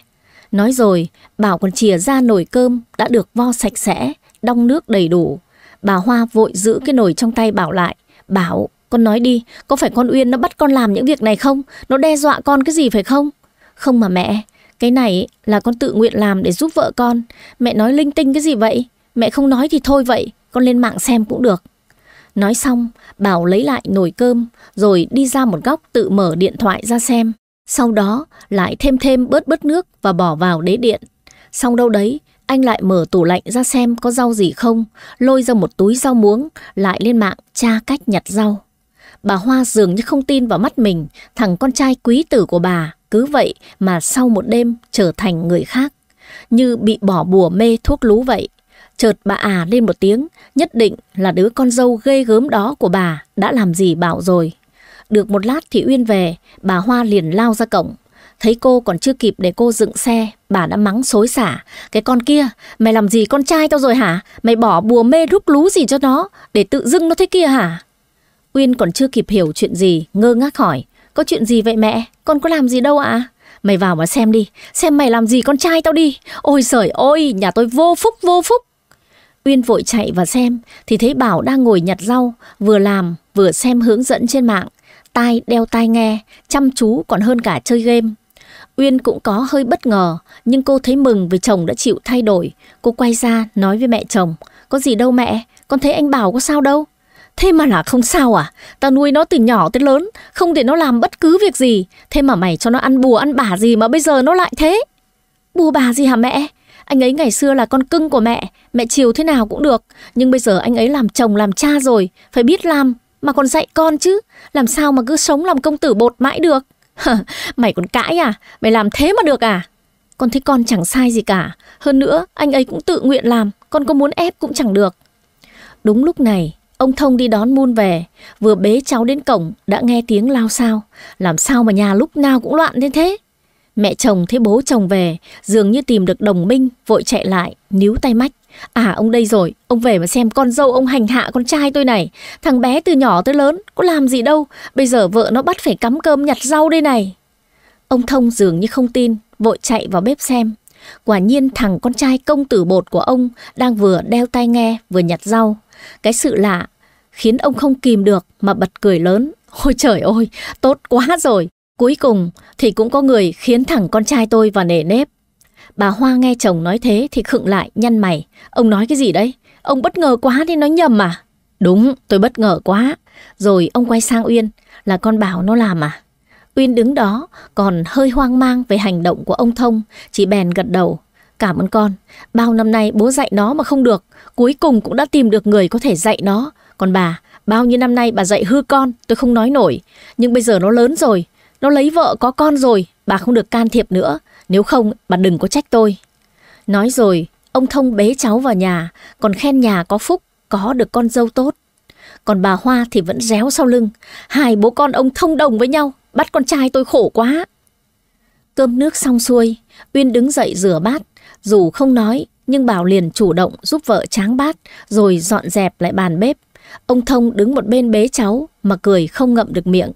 Nói rồi, Bảo còn chìa ra nồi cơm đã được vo sạch sẽ, đong nước đầy đủ. Bà Hoa vội giữ cái nồi trong tay Bảo lại. Bảo, con nói đi, có phải con Uyên nó bắt con làm những việc này không? Nó đe dọa con cái gì phải không? Không mà mẹ, cái này là con tự nguyện làm để giúp vợ con. Mẹ nói linh tinh cái gì vậy? Mẹ không nói thì thôi vậy, con lên mạng xem cũng được. Nói xong, Bảo lấy lại nồi cơm, rồi đi ra một góc tự mở điện thoại ra xem. Sau đó, lại thêm thêm bớt bớt nước và bỏ vào đế điện. Xong đâu đấy, anh lại mở tủ lạnh ra xem có rau gì không, lôi ra một túi rau muống, lại lên mạng tra cách nhặt rau. Bà Hoa dường như không tin vào mắt mình, thằng con trai quý tử của bà cứ vậy mà sau một đêm trở thành người khác. Như bị bỏ bùa mê thuốc lú vậy. Chợt bà à lên một tiếng, nhất định là đứa con dâu ghê gớm đó của bà đã làm gì bảo rồi. Được một lát thì Uyên về, bà Hoa liền lao ra cổng. Thấy cô còn chưa kịp để cô dựng xe, bà đã mắng xối xả. Cái con kia, mày làm gì con trai tao rồi hả? Mày bỏ bùa mê rúc lú gì cho nó, để tự dưng nó thế kia hả? Uyên còn chưa kịp hiểu chuyện gì, ngơ ngác hỏi. Có chuyện gì vậy mẹ? Con có làm gì đâu ạ? À? Mày vào mà xem đi, xem mày làm gì con trai tao đi. Ôi trời ơi, nhà tôi vô phúc vô phúc. Uyên vội chạy và xem, thì thấy Bảo đang ngồi nhặt rau, vừa làm vừa xem hướng dẫn trên mạng, tai đeo tai nghe, chăm chú còn hơn cả chơi game. Uyên cũng có hơi bất ngờ, nhưng cô thấy mừng vì chồng đã chịu thay đổi. Cô quay ra nói với mẹ chồng, có gì đâu mẹ, con thấy anh Bảo có sao đâu. Thế mà là không sao à, ta nuôi nó từ nhỏ tới lớn, không để nó làm bất cứ việc gì. Thế mà mày cho nó ăn bùa ăn bả gì mà bây giờ nó lại thế. Bùa bà gì hả mẹ? Anh ấy ngày xưa là con cưng của mẹ, mẹ chiều thế nào cũng được. Nhưng bây giờ anh ấy làm chồng làm cha rồi, phải biết làm, mà còn dạy con chứ. Làm sao mà cứ sống làm công tử bột mãi được. *laughs* mày còn cãi à? Mày làm thế mà được à? Con thấy con chẳng sai gì cả. Hơn nữa, anh ấy cũng tự nguyện làm, con có muốn ép cũng chẳng được. Đúng lúc này, ông Thông đi đón Mun về, vừa bế cháu đến cổng đã nghe tiếng lao sao. Làm sao mà nhà lúc nào cũng loạn đến thế? Mẹ chồng thấy bố chồng về, dường như tìm được đồng minh, vội chạy lại, níu tay mách. À ông đây rồi, ông về mà xem con dâu ông hành hạ con trai tôi này. Thằng bé từ nhỏ tới lớn, có làm gì đâu, bây giờ vợ nó bắt phải cắm cơm nhặt rau đây này. Ông Thông dường như không tin, vội chạy vào bếp xem. Quả nhiên thằng con trai công tử bột của ông đang vừa đeo tai nghe vừa nhặt rau. Cái sự lạ khiến ông không kìm được mà bật cười lớn. Ôi trời ơi, tốt quá rồi, Cuối cùng thì cũng có người khiến thẳng con trai tôi vào nề nếp. Bà Hoa nghe chồng nói thế thì khựng lại nhăn mày. Ông nói cái gì đấy? Ông bất ngờ quá nên nói nhầm à? Đúng, tôi bất ngờ quá. Rồi ông quay sang Uyên, là con bảo nó làm à? Uyên đứng đó còn hơi hoang mang về hành động của ông Thông, chỉ bèn gật đầu. Cảm ơn con, bao năm nay bố dạy nó mà không được, cuối cùng cũng đã tìm được người có thể dạy nó. Còn bà, bao nhiêu năm nay bà dạy hư con, tôi không nói nổi. Nhưng bây giờ nó lớn rồi, nó lấy vợ có con rồi, bà không được can thiệp nữa, nếu không bà đừng có trách tôi. Nói rồi, ông Thông bế cháu vào nhà, còn khen nhà có phúc, có được con dâu tốt. Còn bà Hoa thì vẫn réo sau lưng, hai bố con ông thông đồng với nhau, bắt con trai tôi khổ quá. Cơm nước xong xuôi, Uyên đứng dậy rửa bát, dù không nói nhưng Bảo liền chủ động giúp vợ tráng bát rồi dọn dẹp lại bàn bếp. Ông Thông đứng một bên bế cháu mà cười không ngậm được miệng.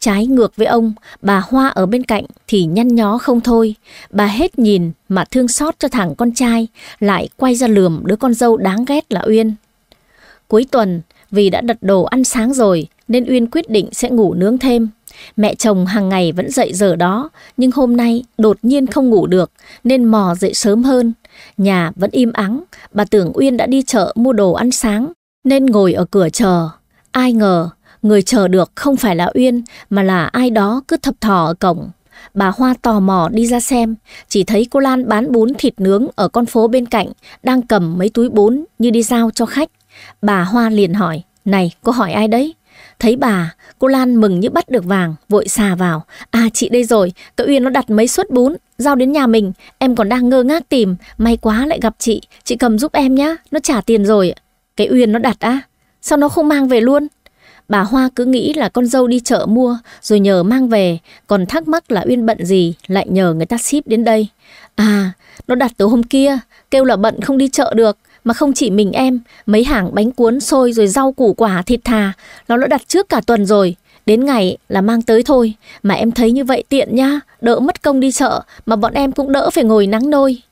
Trái ngược với ông, bà Hoa ở bên cạnh thì nhăn nhó không thôi. Bà hết nhìn mà thương xót cho thằng con trai, lại quay ra lườm đứa con dâu đáng ghét là Uyên. Cuối tuần, vì đã đặt đồ ăn sáng rồi nên Uyên quyết định sẽ ngủ nướng thêm. Mẹ chồng hàng ngày vẫn dậy giờ đó, nhưng hôm nay đột nhiên không ngủ được nên mò dậy sớm hơn. Nhà vẫn im ắng, bà tưởng Uyên đã đi chợ mua đồ ăn sáng nên ngồi ở cửa chờ. Ai ngờ Người chờ được không phải là Uyên mà là ai đó cứ thập thò ở cổng. Bà Hoa tò mò đi ra xem, chỉ thấy cô Lan bán bún thịt nướng ở con phố bên cạnh, đang cầm mấy túi bún như đi giao cho khách. Bà Hoa liền hỏi, này cô hỏi ai đấy? Thấy bà, cô Lan mừng như bắt được vàng, vội xà vào. À chị đây rồi, cậu Uyên nó đặt mấy suất bún, giao đến nhà mình, em còn đang ngơ ngác tìm, may quá lại gặp chị, chị cầm giúp em nhá, nó trả tiền rồi. Cái Uyên nó đặt á, sao nó không mang về luôn? Bà Hoa cứ nghĩ là con dâu đi chợ mua rồi nhờ mang về, còn thắc mắc là Uyên bận gì lại nhờ người ta ship đến đây. À, nó đặt từ hôm kia, kêu là bận không đi chợ được, mà không chỉ mình em, mấy hàng bánh cuốn xôi rồi rau củ quả thịt thà, nó đã đặt trước cả tuần rồi. Đến ngày là mang tới thôi, mà em thấy như vậy tiện nhá, đỡ mất công đi chợ, mà bọn em cũng đỡ phải ngồi nắng nôi.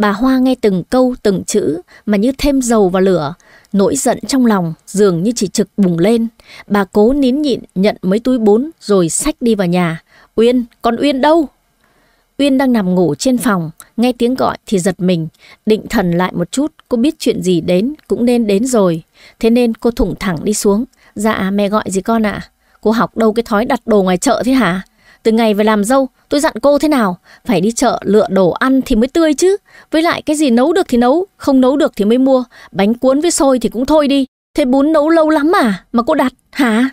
Bà Hoa nghe từng câu từng chữ mà như thêm dầu vào lửa, nỗi giận trong lòng dường như chỉ trực bùng lên. Bà cố nín nhịn nhận mấy túi bún rồi xách đi vào nhà. Uyên, con Uyên đâu? Uyên đang nằm ngủ trên phòng, nghe tiếng gọi thì giật mình, định thần lại một chút, cô biết chuyện gì đến cũng nên đến rồi. Thế nên cô thủng thẳng đi xuống, dạ mẹ gọi gì con ạ? À? Cô học đâu cái thói đặt đồ ngoài chợ thế hả? Từ ngày về làm dâu, tôi dặn cô thế nào, phải đi chợ lựa đồ ăn thì mới tươi chứ. Với lại cái gì nấu được thì nấu, không nấu được thì mới mua, bánh cuốn với xôi thì cũng thôi đi. Thế bún nấu lâu lắm à, mà cô đặt, hả?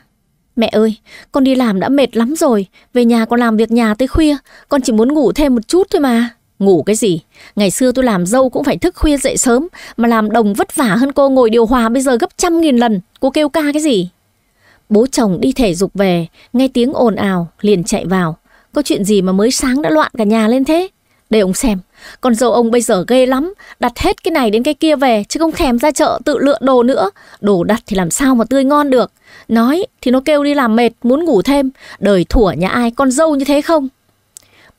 Mẹ ơi, con đi làm đã mệt lắm rồi, về nhà con làm việc nhà tới khuya, con chỉ muốn ngủ thêm một chút thôi mà. Ngủ cái gì? Ngày xưa tôi làm dâu cũng phải thức khuya dậy sớm, mà làm đồng vất vả hơn cô ngồi điều hòa bây giờ gấp trăm nghìn lần, cô kêu ca cái gì? Bố chồng đi thể dục về, nghe tiếng ồn ào, liền chạy vào. Có chuyện gì mà mới sáng đã loạn cả nhà lên thế? Để ông xem, con dâu ông bây giờ ghê lắm, đặt hết cái này đến cái kia về, chứ không thèm ra chợ tự lựa đồ nữa. Đồ đặt thì làm sao mà tươi ngon được. Nói thì nó kêu đi làm mệt, muốn ngủ thêm. Đời thủa nhà ai con dâu như thế không?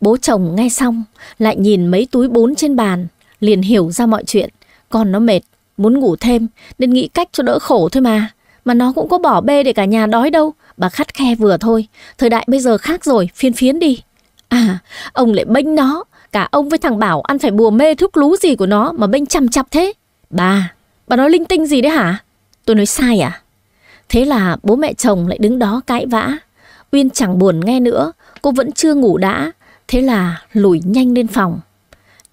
Bố chồng nghe xong, lại nhìn mấy túi bún trên bàn, liền hiểu ra mọi chuyện. Con nó mệt, muốn ngủ thêm, nên nghĩ cách cho đỡ khổ thôi mà. Mà nó cũng có bỏ bê để cả nhà đói đâu. Bà khắt khe vừa thôi. Thời đại bây giờ khác rồi, phiên phiến đi. À, ông lại bênh nó. Cả ông với thằng Bảo ăn phải bùa mê thuốc lú gì của nó mà bênh chăm chặp thế. Bà, bà nói linh tinh gì đấy hả? Tôi nói sai à? Thế là bố mẹ chồng lại đứng đó cãi vã. Uyên chẳng buồn nghe nữa, cô vẫn chưa ngủ đã. Thế là lùi nhanh lên phòng.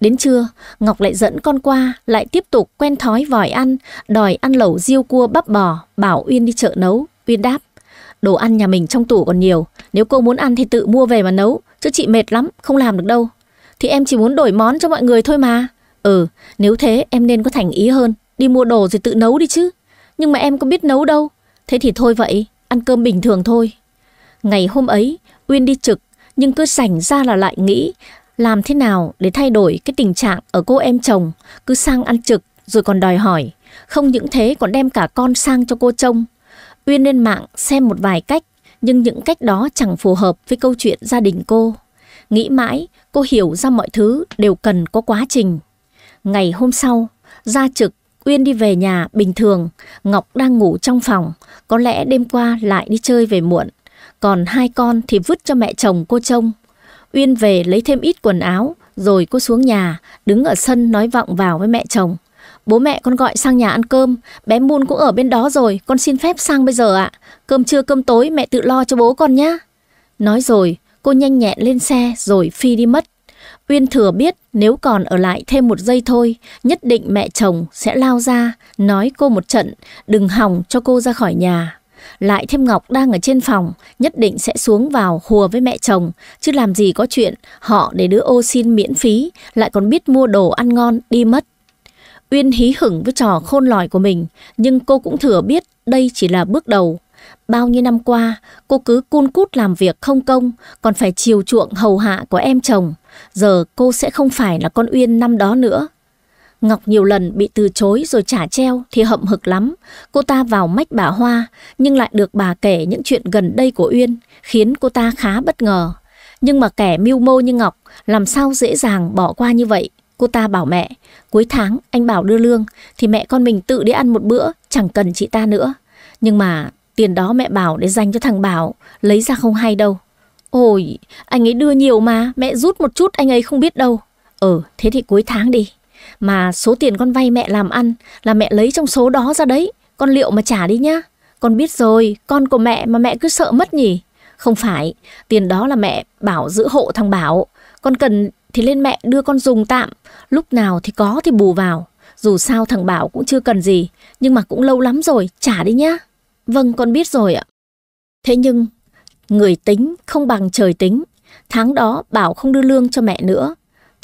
Đến trưa, Ngọc lại dẫn con qua, lại tiếp tục quen thói vòi ăn, đòi ăn lẩu riêu cua bắp bò, bảo Uyên đi chợ nấu. Uyên đáp, đồ ăn nhà mình trong tủ còn nhiều, nếu cô muốn ăn thì tự mua về mà nấu, chứ chị mệt lắm, không làm được đâu. Thì em chỉ muốn đổi món cho mọi người thôi mà. Ừ, nếu thế em nên có thành ý hơn, đi mua đồ rồi tự nấu đi chứ. Nhưng mà em có biết nấu đâu, thế thì thôi vậy, ăn cơm bình thường thôi. Ngày hôm ấy, Uyên đi trực, nhưng cứ sảnh ra là lại nghĩ làm thế nào để thay đổi cái tình trạng ở cô em chồng cứ sang ăn trực rồi còn đòi hỏi, không những thế còn đem cả con sang cho cô trông. Uyên lên mạng xem một vài cách, nhưng những cách đó chẳng phù hợp với câu chuyện gia đình cô. Nghĩ mãi, cô hiểu ra mọi thứ đều cần có quá trình. Ngày hôm sau, ra trực, Uyên đi về nhà bình thường, Ngọc đang ngủ trong phòng, có lẽ đêm qua lại đi chơi về muộn. Còn hai con thì vứt cho mẹ chồng cô trông. Uyên về lấy thêm ít quần áo, rồi cô xuống nhà, đứng ở sân nói vọng vào với mẹ chồng. Bố mẹ con gọi sang nhà ăn cơm, bé Moon cũng ở bên đó rồi, con xin phép sang bây giờ ạ. Cơm trưa cơm tối mẹ tự lo cho bố con nhé. Nói rồi, cô nhanh nhẹn lên xe rồi phi đi mất. Uyên thừa biết nếu còn ở lại thêm một giây thôi, nhất định mẹ chồng sẽ lao ra, nói cô một trận, đừng hòng cho cô ra khỏi nhà. Lại thêm Ngọc đang ở trên phòng, nhất định sẽ xuống vào hùa với mẹ chồng, chứ làm gì có chuyện họ để đứa ô xin miễn phí, lại còn biết mua đồ ăn ngon đi mất. Uyên hí hửng với trò khôn lỏi của mình, nhưng cô cũng thừa biết đây chỉ là bước đầu. Bao nhiêu năm qua, cô cứ cun cút làm việc không công, còn phải chiều chuộng hầu hạ của em chồng. Giờ cô sẽ không phải là con Uyên năm đó nữa. Ngọc nhiều lần bị từ chối rồi trả treo thì hậm hực lắm. Cô ta vào mách bà Hoa nhưng lại được bà kể những chuyện gần đây của Uyên khiến cô ta khá bất ngờ. Nhưng mà kẻ mưu mô như Ngọc làm sao dễ dàng bỏ qua như vậy. Cô ta bảo mẹ, cuối tháng anh bảo đưa lương thì mẹ con mình tự đi ăn một bữa, chẳng cần chị ta nữa. Nhưng mà tiền đó mẹ bảo để dành cho thằng Bảo, lấy ra không hay đâu. Ôi, anh ấy đưa nhiều mà, mẹ rút một chút anh ấy không biết đâu. Ừ, thế thì cuối tháng đi mà số tiền con vay mẹ làm ăn là mẹ lấy trong số đó ra đấy, con liệu mà trả đi nhá. Con biết rồi, con của mẹ mà mẹ cứ sợ mất nhỉ? Không phải, tiền đó là mẹ bảo giữ hộ thằng Bảo, con cần thì lên mẹ đưa con dùng tạm, lúc nào thì có thì bù vào. Dù sao thằng Bảo cũng chưa cần gì, nhưng mà cũng lâu lắm rồi, trả đi nhá. Vâng, con biết rồi ạ. Thế nhưng, người tính không bằng trời tính. Tháng đó Bảo không đưa lương cho mẹ nữa,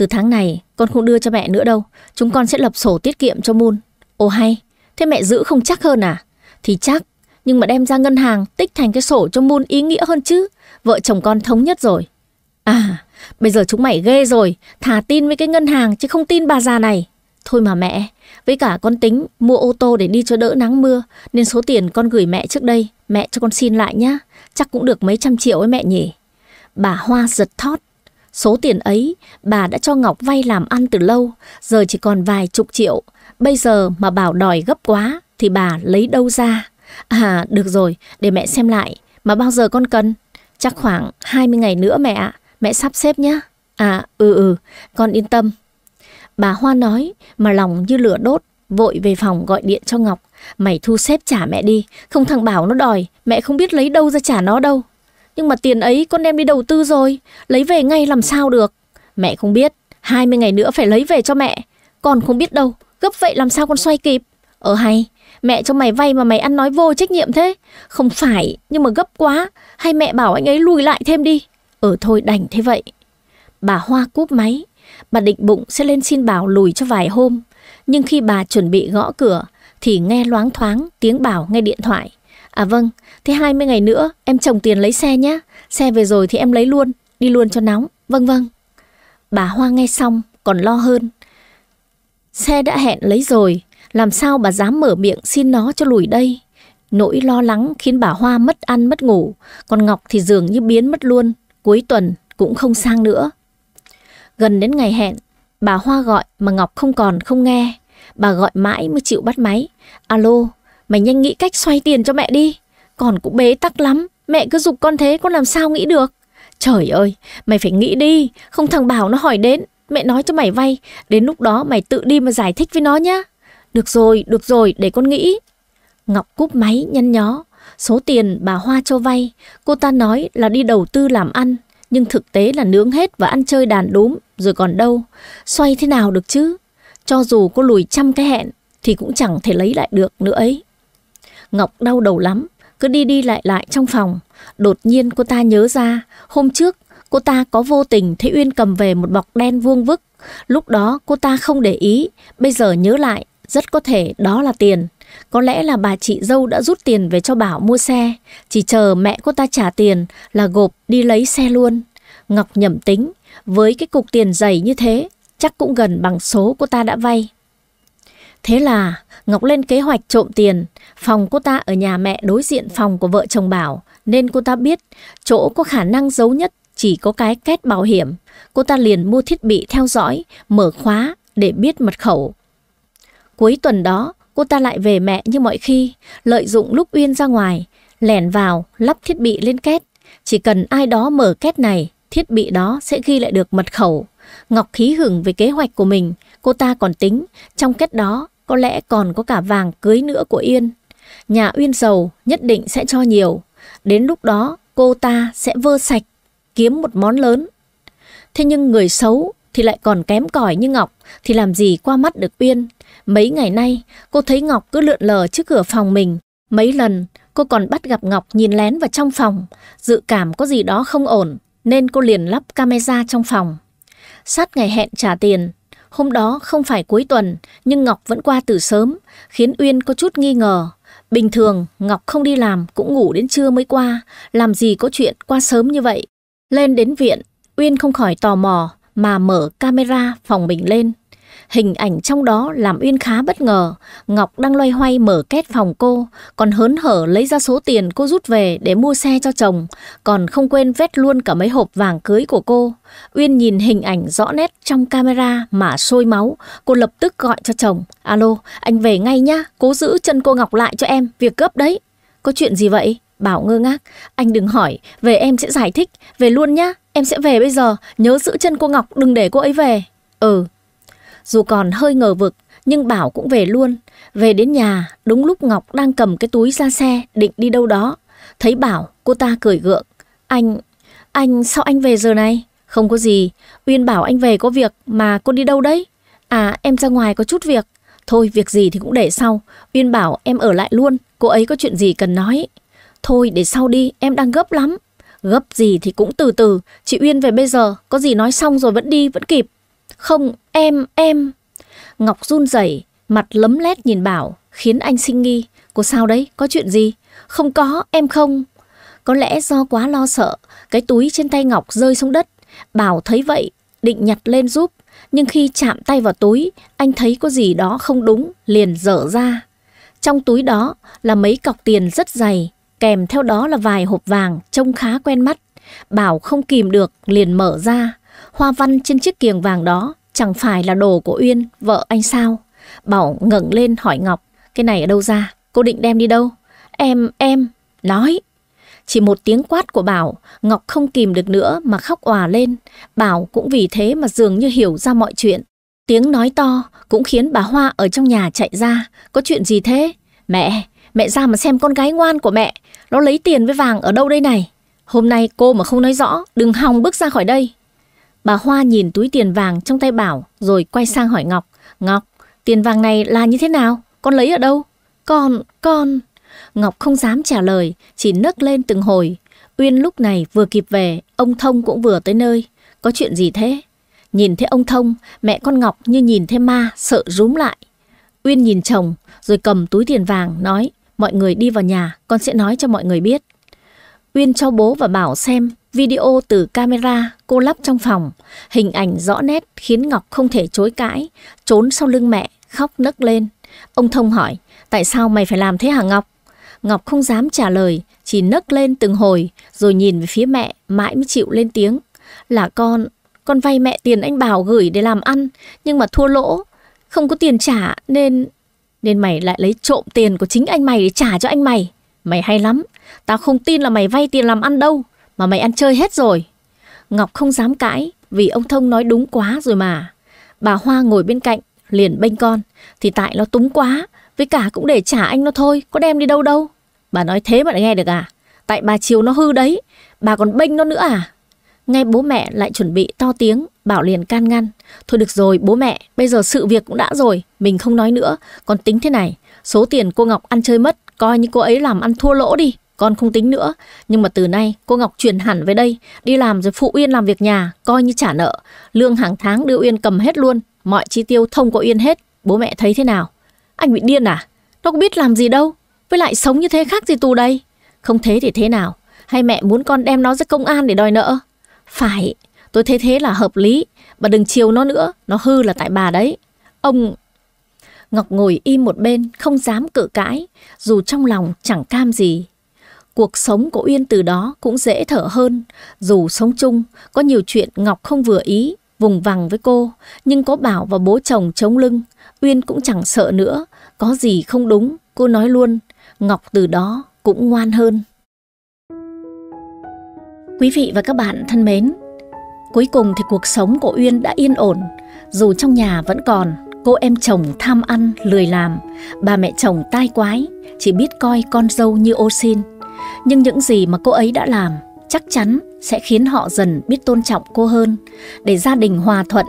từ tháng này con không đưa cho mẹ nữa đâu Chúng con sẽ lập sổ tiết kiệm cho Moon Ồ hay, thế mẹ giữ không chắc hơn à Thì chắc, nhưng mà đem ra ngân hàng Tích thành cái sổ cho Moon ý nghĩa hơn chứ Vợ chồng con thống nhất rồi À, bây giờ chúng mày ghê rồi Thả tin với cái ngân hàng chứ không tin bà già này Thôi mà mẹ, với cả con tính mua ô tô để đi cho đỡ nắng mưa Nên số tiền con gửi mẹ trước đây Mẹ cho con xin lại nhá Chắc cũng được mấy trăm triệu ấy mẹ nhỉ Bà Hoa giật thót Số tiền ấy, bà đã cho Ngọc vay làm ăn từ lâu, giờ chỉ còn vài chục triệu. Bây giờ mà bảo đòi gấp quá, thì bà lấy đâu ra? À, được rồi, để mẹ xem lại. Mà bao giờ con cần? Chắc khoảng 20 ngày nữa mẹ ạ. Mẹ sắp xếp nhé. À, ừ ừ, con yên tâm. Bà Hoa nói, mà lòng như lửa đốt, vội về phòng gọi điện cho Ngọc. Mày thu xếp trả mẹ đi, không thằng Bảo nó đòi, mẹ không biết lấy đâu ra trả nó đâu. Nhưng mà tiền ấy con đem đi đầu tư rồi, lấy về ngay làm sao được. Mẹ không biết, 20 ngày nữa phải lấy về cho mẹ. Con không biết đâu, gấp vậy làm sao con xoay kịp. Ở ờ hay, mẹ cho mày vay mà mày ăn nói vô trách nhiệm thế. Không phải, nhưng mà gấp quá, hay mẹ bảo anh ấy lùi lại thêm đi. Ở ờ thôi đành thế vậy. Bà Hoa cúp máy, bà định bụng sẽ lên xin Bảo lùi cho vài hôm. Nhưng khi bà chuẩn bị gõ cửa, thì nghe loáng thoáng tiếng Bảo nghe điện thoại. À vâng, thế 20 ngày nữa em chồng tiền lấy xe nhé. Xe về rồi thì em lấy luôn, đi luôn cho nóng. Vâng vâng. Bà Hoa nghe xong còn lo hơn. Xe đã hẹn lấy rồi, làm sao bà dám mở miệng xin nó cho lùi đây? Nỗi lo lắng khiến bà Hoa mất ăn mất ngủ, còn Ngọc thì dường như biến mất luôn, cuối tuần cũng không sang nữa. Gần đến ngày hẹn, bà Hoa gọi mà Ngọc không còn không nghe. Bà gọi mãi mới chịu bắt máy. Alo, Mày nhanh nghĩ cách xoay tiền cho mẹ đi. còn cũng bế tắc lắm. Mẹ cứ dục con thế con làm sao nghĩ được. Trời ơi, mày phải nghĩ đi. Không thằng Bảo nó hỏi đến. Mẹ nói cho mày vay. Đến lúc đó mày tự đi mà giải thích với nó nhá. Được rồi, được rồi, để con nghĩ. Ngọc cúp máy nhăn nhó. Số tiền bà Hoa cho vay, cô ta nói là đi đầu tư làm ăn, nhưng thực tế là nướng hết và ăn chơi đàn đúm rồi còn đâu. Xoay thế nào được chứ? Cho dù có lùi trăm cái hẹn thì cũng chẳng thể lấy lại được nữa ấy. Ngọc đau đầu lắm, cứ đi đi lại lại trong phòng. Đột nhiên cô ta nhớ ra, hôm trước cô ta có vô tình thấy Uyên cầm về một bọc đen vuông vức. Lúc đó cô ta không để ý, bây giờ nhớ lại, rất có thể đó là tiền. Có lẽ là bà chị dâu đã rút tiền về cho Bảo mua xe, chỉ chờ mẹ cô ta trả tiền là gộp đi lấy xe luôn. Ngọc nhẩm tính, với cái cục tiền dày như thế, chắc cũng gần bằng số cô ta đã vay. Thế là Ngọc lên kế hoạch trộm tiền. Phòng cô ta ở nhà mẹ đối diện phòng của vợ chồng Bảo, nên cô ta biết chỗ có khả năng giấu nhất chỉ có cái két bảo hiểm. Cô ta liền mua thiết bị theo dõi, mở khóa để biết mật khẩu. Cuối tuần đó, cô ta lại về mẹ như mọi khi, lợi dụng lúc Uyên ra ngoài, lẻn vào, lắp thiết bị lên két. Chỉ cần ai đó mở két này, thiết bị đó sẽ ghi lại được mật khẩu. Ngọc khí hưởng về kế hoạch của mình, cô ta còn tính trong két đó có lẽ còn có cả vàng cưới nữa của Yên. Nhà Uyên giàu nhất định sẽ cho nhiều. Đến lúc đó cô ta sẽ vơ sạch, kiếm một món lớn. Thế nhưng người xấu thì lại còn kém cỏi như Ngọc thì làm gì qua mắt được Uyên. Mấy ngày nay cô thấy Ngọc cứ lượn lờ trước cửa phòng mình. Mấy lần cô còn bắt gặp Ngọc nhìn lén vào trong phòng. Dự cảm có gì đó không ổn nên cô liền lắp camera trong phòng. Sát ngày hẹn trả tiền, Hôm đó không phải cuối tuần, nhưng Ngọc vẫn qua từ sớm, khiến Uyên có chút nghi ngờ. Bình thường, Ngọc không đi làm cũng ngủ đến trưa mới qua, làm gì có chuyện qua sớm như vậy. Lên đến viện, Uyên không khỏi tò mò mà mở camera phòng mình lên. Hình ảnh trong đó làm Uyên khá bất ngờ. Ngọc đang loay hoay mở két phòng cô, còn hớn hở lấy ra số tiền cô rút về để mua xe cho chồng, còn không quên vét luôn cả mấy hộp vàng cưới của cô. Uyên nhìn hình ảnh rõ nét trong camera mà sôi máu, cô lập tức gọi cho chồng. Alo, anh về ngay nhá, cố giữ chân cô Ngọc lại cho em, việc gấp đấy. Có chuyện gì vậy? Bảo ngơ ngác, anh đừng hỏi, về em sẽ giải thích, về luôn nhá, em sẽ về bây giờ, nhớ giữ chân cô Ngọc đừng để cô ấy về. Ừ, dù còn hơi ngờ vực, nhưng Bảo cũng về luôn. Về đến nhà, đúng lúc Ngọc đang cầm cái túi ra xe, định đi đâu đó. Thấy Bảo, cô ta cười gượng. Anh, anh, sao anh về giờ này? Không có gì, Uyên bảo anh về có việc mà cô đi đâu đấy? À, em ra ngoài có chút việc. Thôi, việc gì thì cũng để sau. Uyên bảo em ở lại luôn, cô ấy có chuyện gì cần nói. Thôi, để sau đi, em đang gấp lắm. Gấp gì thì cũng từ từ, chị Uyên về bây giờ, có gì nói xong rồi vẫn đi, vẫn kịp. Không, Em, em. Ngọc run rẩy, mặt lấm lét nhìn Bảo, khiến anh sinh nghi. Cô sao đấy, có chuyện gì? Không có, em không. Có lẽ do quá lo sợ, cái túi trên tay Ngọc rơi xuống đất. Bảo thấy vậy, định nhặt lên giúp. Nhưng khi chạm tay vào túi, anh thấy có gì đó không đúng, liền dở ra. Trong túi đó là mấy cọc tiền rất dày, kèm theo đó là vài hộp vàng trông khá quen mắt. Bảo không kìm được liền mở ra. Hoa văn trên chiếc kiềng vàng đó Chẳng phải là đồ của Uyên, vợ anh sao? Bảo ngẩng lên hỏi Ngọc, cái này ở đâu ra? Cô định đem đi đâu? Em, em, nói. Chỉ một tiếng quát của Bảo, Ngọc không kìm được nữa mà khóc òa lên. Bảo cũng vì thế mà dường như hiểu ra mọi chuyện. Tiếng nói to cũng khiến bà Hoa ở trong nhà chạy ra. Có chuyện gì thế? Mẹ, mẹ ra mà xem con gái ngoan của mẹ. Nó lấy tiền với vàng ở đâu đây này? Hôm nay cô mà không nói rõ, đừng hòng bước ra khỏi đây. Bà Hoa nhìn túi tiền vàng trong tay Bảo rồi quay sang hỏi Ngọc. Ngọc, tiền vàng này là như thế nào? Con lấy ở đâu? Con, con... Ngọc không dám trả lời, chỉ nấc lên từng hồi. Uyên lúc này vừa kịp về, ông Thông cũng vừa tới nơi. Có chuyện gì thế? Nhìn thấy ông Thông, mẹ con Ngọc như nhìn thấy ma, sợ rúm lại. Uyên nhìn chồng, rồi cầm túi tiền vàng, nói, mọi người đi vào nhà, con sẽ nói cho mọi người biết. Uyên cho bố và Bảo xem video từ camera cô lắp trong phòng, hình ảnh rõ nét khiến Ngọc không thể chối cãi, trốn sau lưng mẹ, khóc nấc lên. Ông Thông hỏi, tại sao mày phải làm thế hả Ngọc? Ngọc không dám trả lời, chỉ nấc lên từng hồi, rồi nhìn về phía mẹ, mãi mới chịu lên tiếng. Là con, con vay mẹ tiền anh Bảo gửi để làm ăn, nhưng mà thua lỗ, không có tiền trả nên... Nên mày lại lấy trộm tiền của chính anh mày để trả cho anh mày. Mày hay lắm, tao không tin là mày vay tiền làm ăn đâu mà mày ăn chơi hết rồi. Ngọc không dám cãi vì ông Thông nói đúng quá rồi mà. Bà Hoa ngồi bên cạnh, liền bênh con, thì tại nó túng quá, với cả cũng để trả anh nó thôi, có đem đi đâu đâu. Bà nói thế mà đã nghe được à? Tại bà chiều nó hư đấy, bà còn bênh nó nữa à? Nghe bố mẹ lại chuẩn bị to tiếng, Bảo liền can ngăn. Thôi được rồi bố mẹ, bây giờ sự việc cũng đã rồi, mình không nói nữa. Còn tính thế này, số tiền cô Ngọc ăn chơi mất, coi như cô ấy làm ăn thua lỗ đi con không tính nữa. Nhưng mà từ nay cô Ngọc chuyển hẳn về đây, đi làm rồi phụ Uyên làm việc nhà, coi như trả nợ. Lương hàng tháng đưa Uyên cầm hết luôn, mọi chi tiêu thông qua Uyên hết. Bố mẹ thấy thế nào? Anh bị điên à? Nó có biết làm gì đâu. Với lại sống như thế khác gì tù đây. Không thế thì thế nào? Hay mẹ muốn con đem nó ra công an để đòi nợ? Phải, tôi thấy thế là hợp lý. Bà đừng chiều nó nữa, nó hư là tại bà đấy. Ông... Ngọc ngồi im một bên, không dám cự cãi, dù trong lòng chẳng cam gì. Cuộc sống của Uyên từ đó cũng dễ thở hơn, dù sống chung, có nhiều chuyện Ngọc không vừa ý, vùng vằng với cô, nhưng có Bảo và bố chồng chống lưng, Uyên cũng chẳng sợ nữa, có gì không đúng, cô nói luôn, Ngọc từ đó cũng ngoan hơn. Quý vị và các bạn thân mến, cuối cùng thì cuộc sống của Uyên đã yên ổn, dù trong nhà vẫn còn cô em chồng tham ăn, lười làm, bà mẹ chồng tai quái, chỉ biết coi con dâu như ô xin. Nhưng những gì mà cô ấy đã làm chắc chắn sẽ khiến họ dần biết tôn trọng cô hơn để gia đình hòa thuận.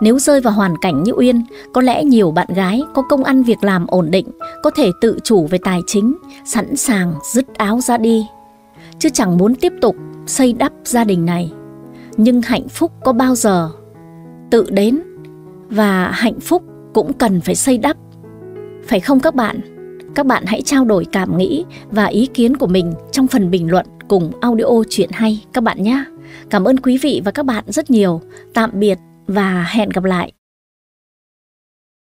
Nếu rơi vào hoàn cảnh như Uyên, có lẽ nhiều bạn gái có công ăn việc làm ổn định, có thể tự chủ về tài chính, sẵn sàng dứt áo ra đi. Chứ chẳng muốn tiếp tục xây đắp gia đình này. Nhưng hạnh phúc có bao giờ tự đến và hạnh phúc cũng cần phải xây đắp. Phải không các bạn? Các bạn hãy trao đổi cảm nghĩ và ý kiến của mình trong phần bình luận cùng audio chuyện hay các bạn nhé. Cảm ơn quý vị và các bạn rất nhiều. Tạm biệt và hẹn gặp lại.